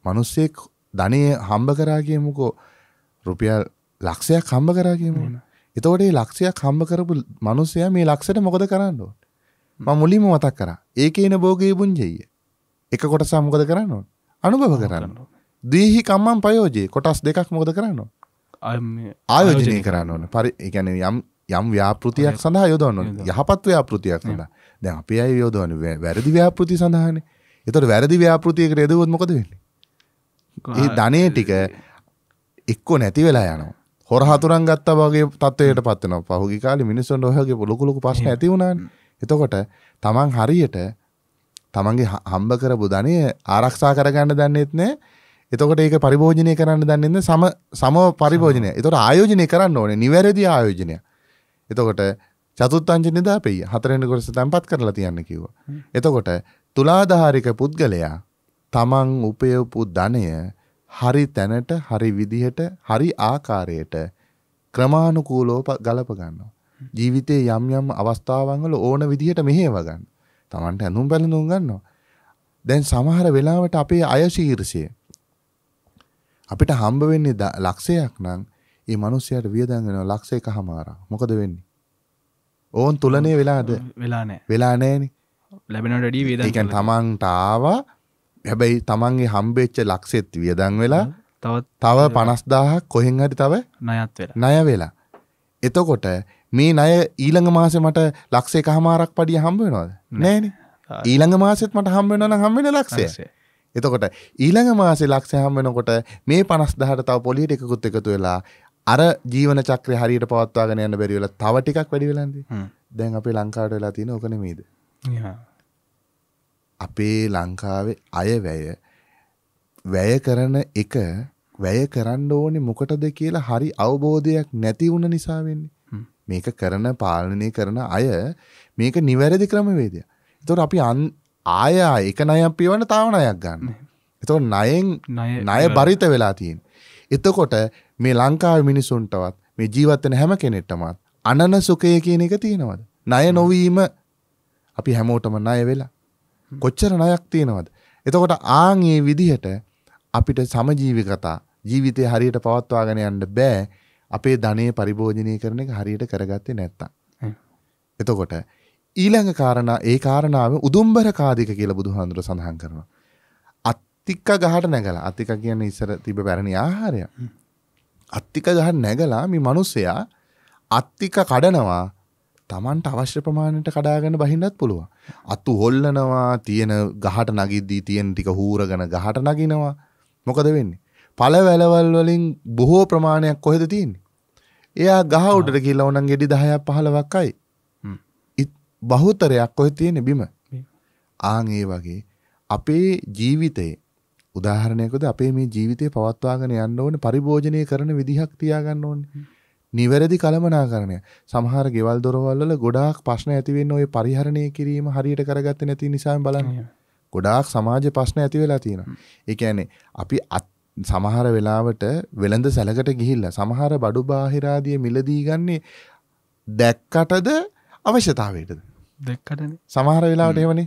Speaker 1: මනුස්සෙක් ධනය හම්බ කරාගමුකෝ රුපියල් ලක්ෂයක් හම්බ කරාගමුණ එතකොට ලක්ෂයක් හම්බ කරපු මනුස්සය මේ ලක්ෂට මොකද කරන්නෝ ම මුලිම මතක් කර ඒක එන බෝගයේ පුංජෙය එක කොට සම්මකද කරන්න අනුභව කරන්න දීහි කම්මන් පයෝජයේ කොටස් දෙකක් මොකද කරන්නවා
Speaker 2: ආයෝජනය
Speaker 1: කරන්න ඕන පරි එකැන යම් යම් ව්‍යාපෘතියක් සඳහා යොදවන්න යහපත් ව්‍යාපෘතියක් සඳහා දැන් අපි අයි යෝදවන වැරදි ව්‍යාපෘති සඳහන එතට වැරදි ව්‍යාපෘතියක රෙදවත් මොකද වෙන්නේ ඒ ධනය ටික එක්කෝ නැති වෙලා යනවා හොර හතුරන් ගත්තා වගේ තත්වයට පත්වන පහුගි කාලි මිනිස්සුන් ඔහගේ ලොකුලොකු පශ්න ඇති වුණන් එතකොට තමන් හරියට තමන්ගේ හම්බ කර බුධනය ආරක්ෂා කරගන්න දන්නෙත් නෑ එතකොට ඒක පරිභෝජනය කරන්න දන්නන්න සම සම පරිභෝජනය එතොට ආයෝජනය කරන්න ඕන නිවැරදි ආයෝජනය එතකොට චතුත්තංජනදා පෙයි හතරෙන කොරස තැන්පත් කරලා තියන්න කිව. එතකොට තුලාධාරික පුද්ගලයා තමන් උපයවපු ධනය හරි තැනට හරි විදිහට හරි ආකාරයට ක්‍රමාණුකූලෝප ගලපගන්නවා. ජීවිතේ යම් යම් අවස්ථාවංගල ඕන විදිහට මෙහේවගන්න තමන්ට ඇඳුම් පැළඳුම් ගන්නවා. දැන් සමහර වෙලාවට අපේ අයශීර්ෂය අපිට හම්බ වෙන්නේ ලක්ෂයක් නම් ඒ මිනිස්සයාට වියදම් වෙනවා ලක්ෂ එකමාරක්. මොකද වෙන්නේ? ඕන් තුලනේ වෙලාද? වෙලා නැහැ. වෙලා නැහැනේ. ලැබෙනවට වැඩිය වියදම්. ඒ කියන්නේ තමන්ට ආවා හැබැයි තමන්ගේ හම්බෙච්ච ලක්ෂෙත් වියදම් වෙලා තව තව 50000ක් කොහෙන් හරි තව ණයත් වෙලා. ණය වෙලා. එතකොට මේ ණය ඊළඟ මාසේ මට ලක්ෂ එකමාරක් පඩිය හම්බ වෙනවද? නැහැනේ. ඊළඟ මාසෙත් මට හම්බ වෙනවා නම් හම්බ වෙන ලක්ෂය. එතකොට ඊළඟ මාසේ ලක්ෂයම් වෙනකොට මේ පනස් දහට තව පොලිට එකකුත් එකතු වෙලා අර ජීවන චක්‍රය හරියට පවත්වාගෙන යන්න බැරිවෙල තව ටිකක් වැඩිවෙලන්ද දැන් අපේ ලංකාට වෙලා තියෙන ඕකන මේද අපේ ලංකාවේ අය වැය වැය කරන එක වැය කරන්න ඕනි මොකටද කියලා හරි අවබෝධයක් නැති වුණ නිසා වෙන්නේ මේක කරන පාලනය කරන අය මේක නිවැරදි ක්‍රමවේදය තොර අපි ආය එක නයක් පිවන්න තාව නයක් ගන්න. එතකොට නයෙන් ණය බරිත වෙලා තියෙන. එතකොට මේ ලංකාවේ මිනිසුන්ටවත් මේ ජීවත් වෙන හැම කෙනෙක්ටමත් අනන සුඛය කියන එක තියෙනවද? ණය නොවීම අපි හැමෝටම ණය වෙලා. කොච්චර ණයක් තියෙනවද? එතකොට ආන් මේ විදිහට අපිට සමජීවිකතා ජීවිතය හරියට පවත්වාගෙන යන්න බෑ. අපේ ධනය පරිභෝජනය කරන එක හරියට කරගත්තේ නැත්තම්. එතකොට ඊළඟ කාරණ ඒ කාරණාව උදුම්බර කාදික කියල බුදුහාන්දුර සඳහන් කරනවා. අත්තික්ක ගහට නැගලා අතික කියන්න ඉසර තිබ පැරණි ආහාරය. අත්තික ගහ නැගලා මේ මනුස්සයා අත්තික කඩනවා තමන්ට අවශ්‍ය ප්‍රමාණයට කඩාගෙන බහින්නත් පුළුව. අත්තු හොල්ලනවා තියෙන ගහට නගිද්දී තියෙන ටික හූරගෙන ගහට නගිනවා. මොකද වෙන්නේ? පළ වැලවල් වලින් බොහෝ ප්‍රමාණයක් කොහෙද තියෙන්නේ? එයා ගහ උඩට ගිහලා උනන් ගෙඩි 10ක් 15ක් අයි. බහුතරයක් ඔය තියෙන බිම. ආන් ඒ වගේ අපේ ජීවිතයේ උදාහරණයකද අපේ මේ ජීවිතේ පවත්වාගෙන යන්න ඕනේ පරිභෝජනය කරන විදිහක් තියාගන්න ඕනේ. නිවැරදි කළමනාකරණය. සමහර ගෙවල් දොරවල් වල ගොඩාක් ප්‍රශ්න ඇති වෙන්නේ ওই පරිහරණය කිරීම හරියට කරගත්තේ නැති නිසාම බලන්න. ගොඩාක් සමාජ ප්‍රශ්න ඇති වෙලා තියෙනවා. ඒ කියන්නේ අපි සමහර වෙලාවට වෙළඳ සැලකට ගිහිල්ලා සමහර බඩු බාහිරාදිය මිලදී ගන්නේ දැක්කටද අවශ්‍යතාවයටද? දෙක්කටන සමහර වෙලාට එවනේ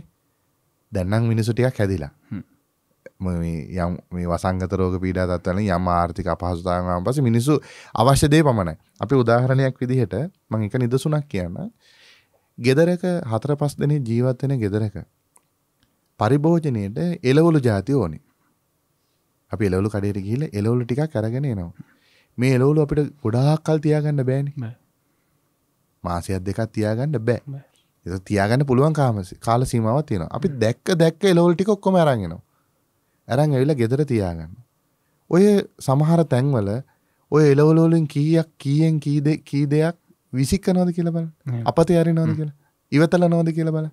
Speaker 1: දැන්නම් මිනිසුටියක් හැදිලා යම් මේ වසංගත රෝග පීඩා තත්වන යම් ආර්ථික අපහසුතාවන් පස මිනිසු අවශ්‍ය දේ පමණයි අපි උදාහරණයක් විදිහට මං එක නිදසුනක් කියන්න ගෙදරක හතර පස් දෙන ජීවත්වෙන ගෙදරක පරිභෝජනයට එලවලු ජාතිය ඕනි අපි එලවලු කඩේට ගිහිල එලවලු ටිකක් කරගෙන එනවා මේ එලවලු අපිට ගොඩාක් කල් තියාගන්න බෑන මාසයක් දෙකක් තියාගන්න බෑ එ තියාගන්න පුළුවන් කාමසි කාල සීමාව තියෙන අපි දැක්ක දැක්ක එලෝල් ටික ඔක්කොම අරන්ගෙනවා ඇරන් ඇවිල්ලා ගෙදර තියාගන්න ඔය සමහර තැන්වල ඔය එලවලෝලින් කීයක් කියෙන් කීද කී දෙයක් විසික්ක නොද කියල බල අපතේ අරි නොද කියලා ඉවතල නොද කියල බල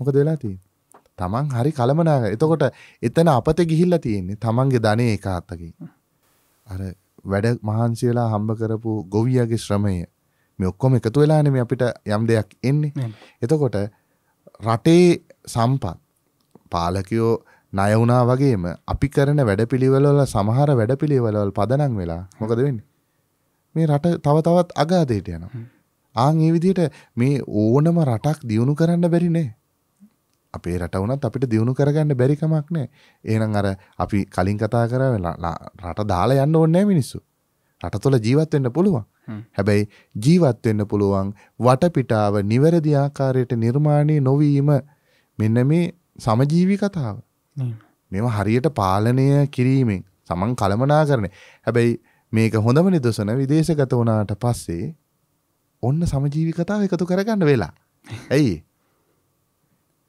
Speaker 1: මොක දෙලා තිය තමන් හරි කළමනාග එතකොට එතන අපත ගිහිල්ල තියෙන්නේ තමන්ගේ ධනය එක අත්තකි අර වැඩ මහන්සියලා හම්බ කරපු ගොවියගේ ශ්‍රමය මේ ඔක්කොම එකතු වෙලානේ මේ අපිට යම් දෙයක් එන්නේ. එතකොට රටේ සම්පත් පාලකයෝ ණය වුණා වගේම අපි කරන වැඩපිළිවෙල වල සමහර වැඩපිළිවෙල වල පදනම් වෙලා මොකද වෙන්නේ? මේ රට තව තවත් අගාධයට යනවා. ආන් ඒ විදිහට මේ ඕනම රටක් දියුණු කරන්න බැරි නේ. අපේ රට වුණත් අපිට දියුණු කරගන්න බැරි කමක් නැහැ. එහෙනම් අර අපි කලින් කතා කරා රට දාලා යන්න ඕනේ නැහැ මිනිස්සු. රට තුළ ජීවත් වෙන්න පුළුවන්. හැබැයි ජීවත් වෙන්න පුළුවන් වටපිටාව නිවැරදි ආකාරයට නිර්මාණය නොවීම මෙන්න මේ සමජීවී කතාව. මේවා හරියට පාලනය කිරීමෙන් සමන් කළමනාකරණය. හැබැයි මේක හොඳම නිදසන විදේශගත වුණාට පස්සේ ඔන්න සමජීවී කතාව එකතු කරගන්න වෙලා. ඇයි?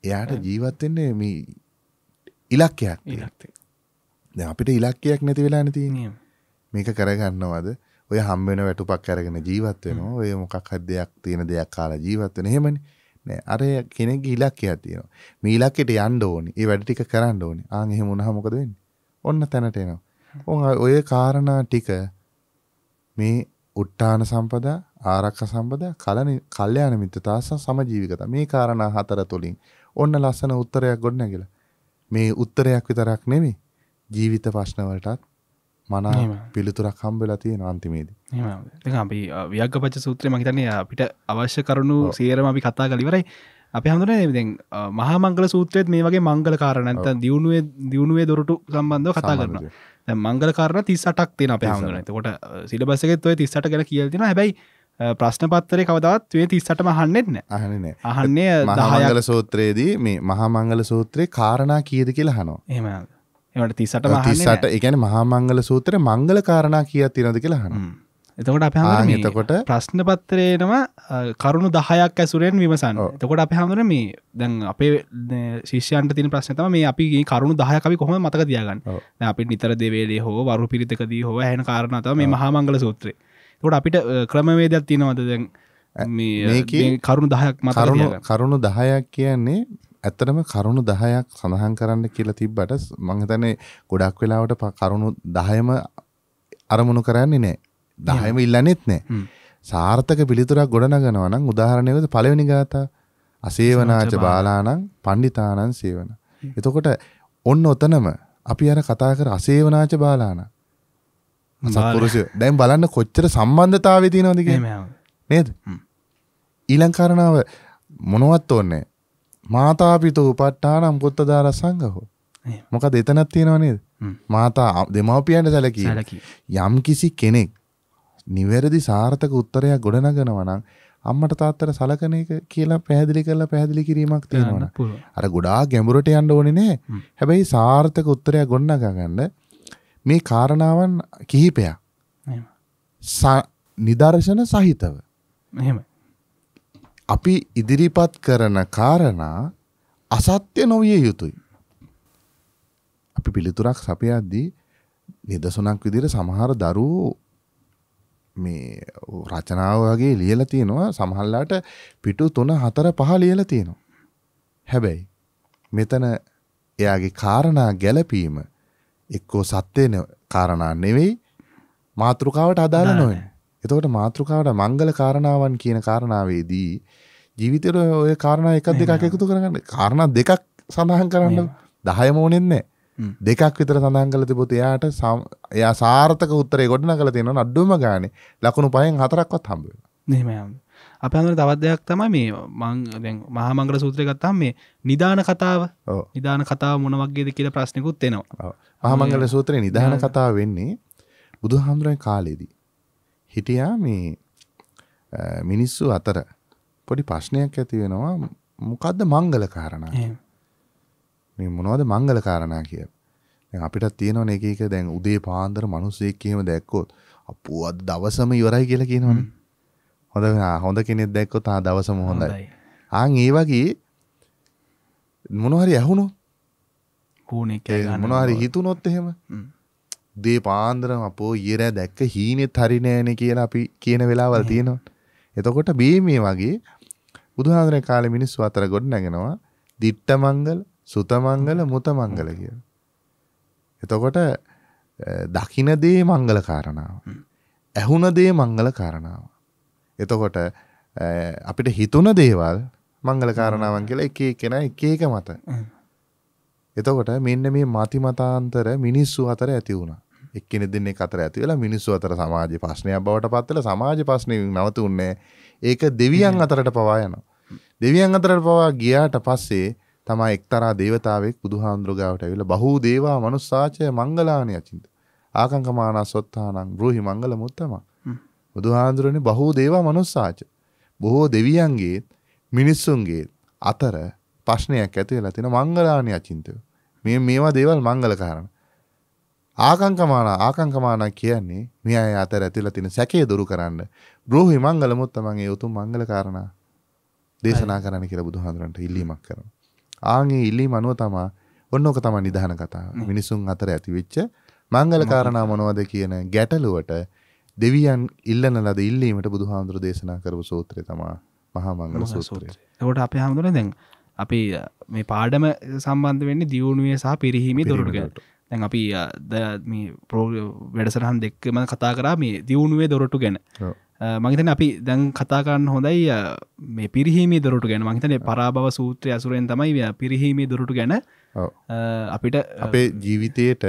Speaker 1: එයාට ජීවත් වෙන්නේ මේ ඉලක්කයක්. ඉලක්කයක්. දැන් අපිට ඉලක්කයක් නැති වෙලානේ තියෙන්නේ. මේක කරගන්නවද? ඔය හම්බෙන වැටුපක් අරගෙන ජීවත් වෙනවා ඔය මොකක් හරි දෙයක් තියෙන දෙයක් කාලා ජීවත් වෙන එහෙමනේ නෑ අර කෙනෙක්ගේ ඉලක්කයක් තියෙනවා මේ ඉලක්කයට යන්න ඕනි ඒ වැඩ ටික කරන්න ඕනි ආන් එහෙම වුණාම මොකද වෙන්නේ ඔන්න තැනට එනවා ඔන් ඔය කාරණා ටික මේ උට්ටාන සම්පදා ආරක්ෂ සම්පදා කලන කල්යාණ මිත්‍රතා සහ සමජීවිකතා මේ කාරණා හතර තුලින් ඔන්න ලස්සන උත්තරයක් ගොඩනැගිලා මේ උත්තරයක් විතරක් නෙමෙයි ජීවිත ප්‍රශ්න වලටත් මන පිළිතුරක් හම්බවෙලා තියෙන අන්තිමේදී
Speaker 2: අපි ව්‍යග පච්ච සූත්‍රය මහිතනය අපිට අවශ්‍ය කරුණු සේරම අපි කතා කලිවරයි අපි හඳුනද මහා මංගල සූත්‍රයත් මේ වගේ මංගල කාරණත දියුණුවේ දියුණුවේ දොරටු සම්බන්ධව කතා කරන මංගල කාරණ තිස්සටක් තියෙන අප හඳුනත කොට සිලබසකෙත් ඔය තිස්සට ගැ කියල්තින හැබයි ප්‍රශ්න පත්තරය කවදවත් වේ තිස්සටම හන්නෙත්න අහනන
Speaker 1: අහන්නේ දහයගල සූත්‍රයේදී මේ මහා මංගල සූත්‍රයේ කාරණා කියද කියලා හනෝ එම ඒට තිසට තිසට එකන මහා මංගල සූත්‍ර මංගල කාරණා කිය තිනද කියලා හන
Speaker 2: එතකොට අප එතකොට ප්‍රශ්න පත්තරේනම කරුණු දහයක් ඇසුරෙන් විමසන්න එතකොට අප හඳුර මේ දැන් අපේ ශිෂ්‍යන්ට තින ප්‍රශ්නතම මේ අපි කරුණු දහයකි කොහොම මතක තියගන්න අපි නිතර දෙවේලේ හෝ වරු පිරිතකදී හෝ හැන කාරණතාව මේ මහා මංගල සූත්‍රය තොට අපිට ක්‍රමවේදයක් තියෙනවද දැන් මේ කරුණු දහයක් මතරුණු
Speaker 1: කරුණු දහයක් කියන්නේ ඇත්තටම කරුණු 10ක් සඳහන් කරන්න කියලා තිබ්බට මම හිතන්නේ ගොඩක් වෙලාවට කරුණු 10ම අරමුණු කරන්නේ නැහැ. 10ම ඉල්ලන්නේත් නැහැ. සාර්ථක පිළිතුරක් ගොඩනගනවා නම් උදාහරණයකට පළවෙනි ගාථා අසේවනාච බාලාණං පණ්ඩිතාණං සේවන. එතකොට ඔන්න ඔතනම අපි අර කතා කර අසේවනාච බාලාණං සත්පුරුෂය දැන් බලන්න කොච්චර සම්බන්ධතාවය තියෙනවද කියන්නේ. නේද? ඊළඟ කාරණාව මොනවත් ඕනේ මාතාපිතෝ උපට්ඨානම් පුත්තදාර සංඝහෝ. මොකද එතනක් තියෙනව නේද? මාතා දෙමව්පියන්ට සැලකී. යම් කිසි කෙනෙක් නිවැරදි සාර්ථක උත්තරයක් ගොඩනගනවා නම් අම්මට තාත්තට සලකන එක කියලා පැහැදිලි කරලා පැහැදිලි කිරීමක් තියෙනවා. අර ගොඩාක් ගැඹුරට යන්න ඕනේ නෑ. හැබැයි සාර්ථක උත්තරයක් ගොඩනගා ගන්න මේ කාරණාවන් කිහිපයක්. නිදර්ශන සහිතව. එහෙමයි. අපි ඉදිරිපත් කරන කාරණා අසත්‍ය නොවිය යුතුයි. අපි පිළිතුරක් සපයද්දී නිදසුනක් විදිහට සමහර දරුවෝ මේ රචනාව වගේ ලියලා තියෙනවා සමහරලාට පිටු 3 4 5 ලියලා තියෙනවා. හැබැයි මෙතන එයාගේ කාරණා ගැළපීම එක්කෝ සත්‍යන කාරණා නෙවෙයි මාතෘකාවට අදාළ නොවේ. එතකොට මාතෘකාවට මංගල කාරණාවන් කියන කාරණාවේදී ජීවිතේට ඔය කාරණා එකක් දෙකක් එකතු කරගන්න. කාරණා දෙකක් සඳහන් කරන්න 10 මොනෙත් නැහැ. දෙකක් විතර සඳහන් කළ තිබොත් එයාට එයා සාර්ථක උත්තරේ ගොඩනගලා තියෙනවා අඩුම ගානේ ලකුණු පහෙන් හතරක්වත් හම්බ වෙනවා.
Speaker 2: අප අඳුර තවත් දෙයක් තමයි මේ මං දැන් මහා මංගල සූත්‍රය ගත්තාම මේ නිදාන කතාව නිදාන කතාව මොන වගේද කියලා ප්‍රශ්නකුත් එනවා. මහා මංගල සූත්‍රයේ නිදාන
Speaker 1: කතාව වෙන්නේ බුදුහාමුදුරන් කාලේදී. හිටියා මේ මිනිස්සු අතර පොඩි ප්‍රශ්නයක් ඇති වෙනවා මොකක්ද මංගල කාරණා
Speaker 2: මේ
Speaker 1: මොනවද මංගල කාරණා කිය අපිට තියෙනවන එක එක දැන් උදේ පාන්දර මනුස්සෙක් කියම දැක්කොත් අපපු අද දවසම ඉවරයි කියලා කියනවන හොඳ හොඳ කෙනෙක් දැක්කොත් ආ දවසම හොඳයි ආං ඒ වගේ මොනහරි ඇහුණු මොනහරි හිතුනොත් එහෙම දේ පාන්දරම අපෝ ඊර දැක්ක හීනෙත් හරිනෑන කියලා අපි කියන වෙලාවල් තියෙනවා. එතකොට බේ මේ වගේ බුදුහාඳුන කාලේ මිනිස්සු අතර ගොඩ නැගෙනවා දිට්ඨ මංගල, සුත මංගල, මුත මංගල කියලා. එතකොට දකින දේ මංගල කාරණාව. ඇහුණ දේ මංගල කාරණාව. එතකොට අපිට හිතුණ දේවල් මංගල කාරණාවන් කියලා එක එකන එක එක මත. එතකොට මෙන්න මේ මතිමතාන්තර මිනිස්සු අතර ඇති වුණා. එක්කෙනෙක් දෙන්නෙක් අතර ඇති වෙලා මිනිස්සු අතර සමාජ ප්‍රශ්නයක් බවට පත් වෙලා සමාජ ප්‍රශ්නෙකින් නවතුන්නේ ඒක දෙවියන් අතරට පවා යනවා. දෙවියන් අතරට පවා ගියාට පස්සේ තමයි එක්තරා దేవතාවෙක් බුදුහාඳුර ගාවට ඇවිල්ලා බහූ දේවා මනුස්සාචය මංගලාණිය චින්ත. ආකංකමානසොත්තානං බ්‍රෝහි මංගල මුත්තම. බුදුහාඳුරනේ බහූ දේවා මනුස්සාච. බොහෝ දෙවියන්ගේ මිනිස්සුන්ගේ අතර ප්‍රශ්නයක් ඇති වෙලා තියෙනවා මංගලානි අචින්තය. මේ මේවා දේවල් මංගල කාරණා. ආකංකමාන ආකංකමාන කියන්නේ මේ අය අතර ඇතිලා තියෙන සැකය දුරු කරන්න. බ්‍රෝහි මංගල මුත්තමන් ඒ උතුම් මංගල කාරණා දේශනා කරන්න කියලා බුදුහාඳුරන්ට ඉල්ලීමක් කරනවා. ආන් ඒ ඉල්ලීම අනුව තමයි ඔන්න ඔක තමයි නිධාන කතාව. මිනිසුන් අතර ඇති වෙච්ච මංගල කාරණා මොනවද කියන ගැටලුවට දෙවියන් ඉල්ලන ලද ඉල්ලීමට බුදුහාඳුර දේශනා කරපු සූත්‍රය තමයි මහා මංගල සූත්‍රය.
Speaker 2: ඒකට අපේ හැමදෙරේ දැන් අපි මේ පාඩම සම්බන්ධ වෙන්න දියුණුවේ සහ පිරිහීමේ දොරටුගට තැන් අපි පෝ වැඩසරහන් දෙක්කම කතා කරා මේ දියුණුවේ දොරටු ගැන මගතන අපි දැන් කතාගන්න හොඳයි මේ පිරිහීමේ දොරටු ගැන මහිතන පරාභව සූත්‍රය අසුරෙන් තමයි පිරිහීමේ දොරටු ගැන අපිට අපේ
Speaker 1: ජීවිතයට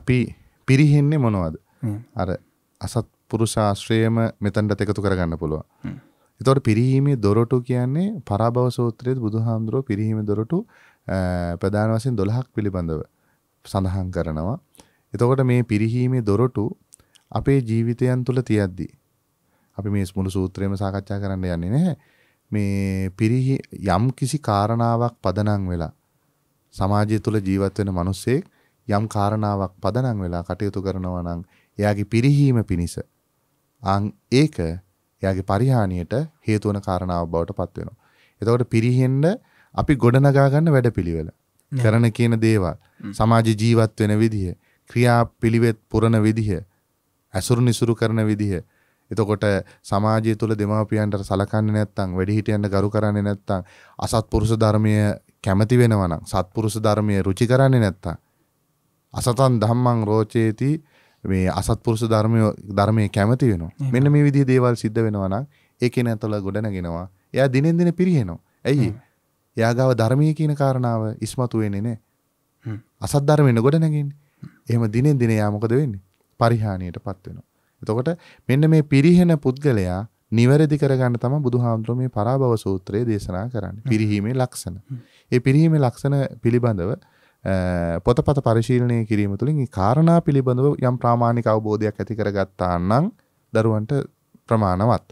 Speaker 1: අපි පිරිහෙන්නේ මොනවද අර අසත් පුරුෂාශ්‍රයම මෙතන්ට එකතු කරගන්න පුළුවන් එතවට පිරිහීමේ දොරටු කියන්නේ පරාභව සූත්‍රයේද බුදුහාමුදුරුවෝ පිරිහීමේ දොරටු ප්‍රධාන වශයෙන් 12ක් පිළිබඳව සඳහන් කරනවා. එතකොට මේ පිරිහීමේ දොරටු අපේ ජීවිතයන් තුළ තියද්දි අපි මේ මුළු සූත්‍රයේම සාකච්ඡා කරන්න යන්නේ නැහැ. මේ පිරිහි යම් කිසි කාරණාවක් පදනම් වෙලා සමාජය තුළ ජීවත් වෙන මිනිස්සෙක් යම් කාරණාවක් පදනම් වෙලා කටයුතු කරනවා නම් එයාගේ පිරිහීම පිණිස අන් ඒක එයාගේ පරිහානියට හේතුවන කාරණාව බවට පත් වෙනවා. එතකොට පිරිහෙන්න අපි ගොඩනගා ගන්න වැඩපිළිවෙල. කරන කියන දේවල්, සමාජ ජීවත් වෙන විදිහ, ක්‍රියා පිළිවෙත් පුරන විදිහ, ඇසුරු නිසුරු කරන විදිහ. එතකොට සමාජය තුළ දෙමාපියන්ට සලකන්නේ නැත්නම්, වැඩිහිටියන්ට ගරු කරන්නේ නැත්නම්, අසත්පුරුෂ ධර්මය කැමති වෙනවා නම්, සත්පුරුෂ ධර්මය රුචි කරන්නේ නැත්නම්, අසතන් ධම්මං රෝචේති මේ අසත්පුරුෂ ධර්මය ධර්මය කැමති වෙනවා මෙන්න මේ විදි දේවල් සිද්ධ වෙනවන ඒකෙන ඇතුළ ගොඩනගෙනවා එයා දිනෙන් දින පිරිහෙනවා ඇයි යාගාව ධර්මය කියන කාරණාව ඉස්මතු වෙන්නේ නෑ අසත් ධර්මයෙන් ගොඩනගින් එහෙම දිනෙන් දින යා මොකද වෙන්නේ පරිහානියට පත් වෙනවා එතකොට මෙන්න මේ පිරිහෙන පුද්ගලයා නිවැරදි කරගන්න තම බුදුහාමුදුරුවෝ මේ පරාභව සූත්‍රය දේශනා කරන්නේ පිරිහීමේ ලක්ෂණ ඒ පිරිහීමේ ලක්ෂණ පිළිබඳව පොතපත පරිශීලනය කිරීම තුළින් කාරණා පිළිබඳව යම් ප්‍රමාණික අවබෝධයක් ඇති කරගත්තාන්නම් දරුවන්ට ප්‍රමාණවත්.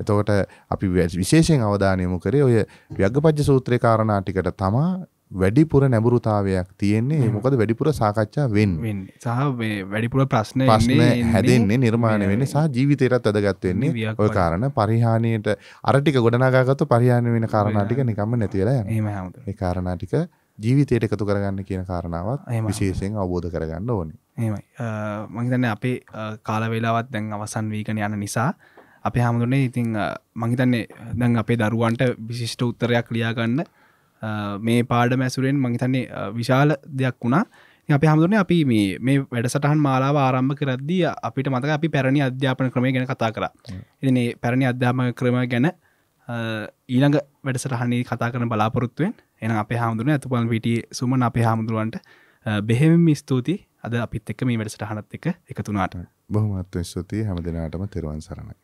Speaker 1: එතකොට අපි විශේෂයෙන් අවධානයමු කරේ ඔය ව්‍යග්ගපජ්ජ සූත්‍රය කාරණා ටිකට තමා වැඩිපුර නැබුරුතාවයක් තියෙන්නේ මොකද වැඩිපුර සාකච්ඡා වෙන්
Speaker 2: සහ වැඩිපුර ප්‍රශ්න ප්‍රශ්න හැදෙන්නේ
Speaker 1: නිර්මාණය වෙන්නේ සහ ජීවිතයටත් අදගත් වෙන්නේ ඔය කාරණ පරිහානියට අරටික ගොඩනාගාගත්තු පරිහානය වෙන කාරණාටික නිකම්ම නැතිවෙලා ඒ කාරණාටික ජීවිතයට එකතු කරගන්න කියන කාරණාවත් විශේෂයෙන් අවබෝධ කරගන්න ඕනේ
Speaker 2: එමයි මහිතන්න අපේ කාල වෙලාවත් දැන් අවසන් වීකන යන නිසා අපේ හාමුදුරනේ ඉතිං මහිතන්නේ දැන් අපේ දරුවන්ට විශිෂ්ට උත්තරයක් ලියාගන්න මේ පාඩ මැසුරෙන් මහිතන්නේ විශාල දෙයක් වුණා අප හමුදුරන අපි මේ වැඩසටහන් මාලාව ආරම්භ කරද්දී අපිට මතක අපි පැරණි අධ්‍යාපන ක්‍රමය ගැන කතා කර එතිනේ පැරණි අධ්‍යාපන ක්‍රම ගැන ඊළඟ වැඩසටහනි කතා කරන බලාපොරොත්තුවෙන් එන අප හාමුදුරන ඇතුපන් විට සුමන අපේ හාමුදුරුවන්ට බෙහෙවිම ස්තුති අද අපිත් එක්ක මේ වැඩසටහනත් එක එකතුනාට
Speaker 1: බොහමත්ව ස්තුතියි හැම දෙනාටම තෙරවන් සරණයි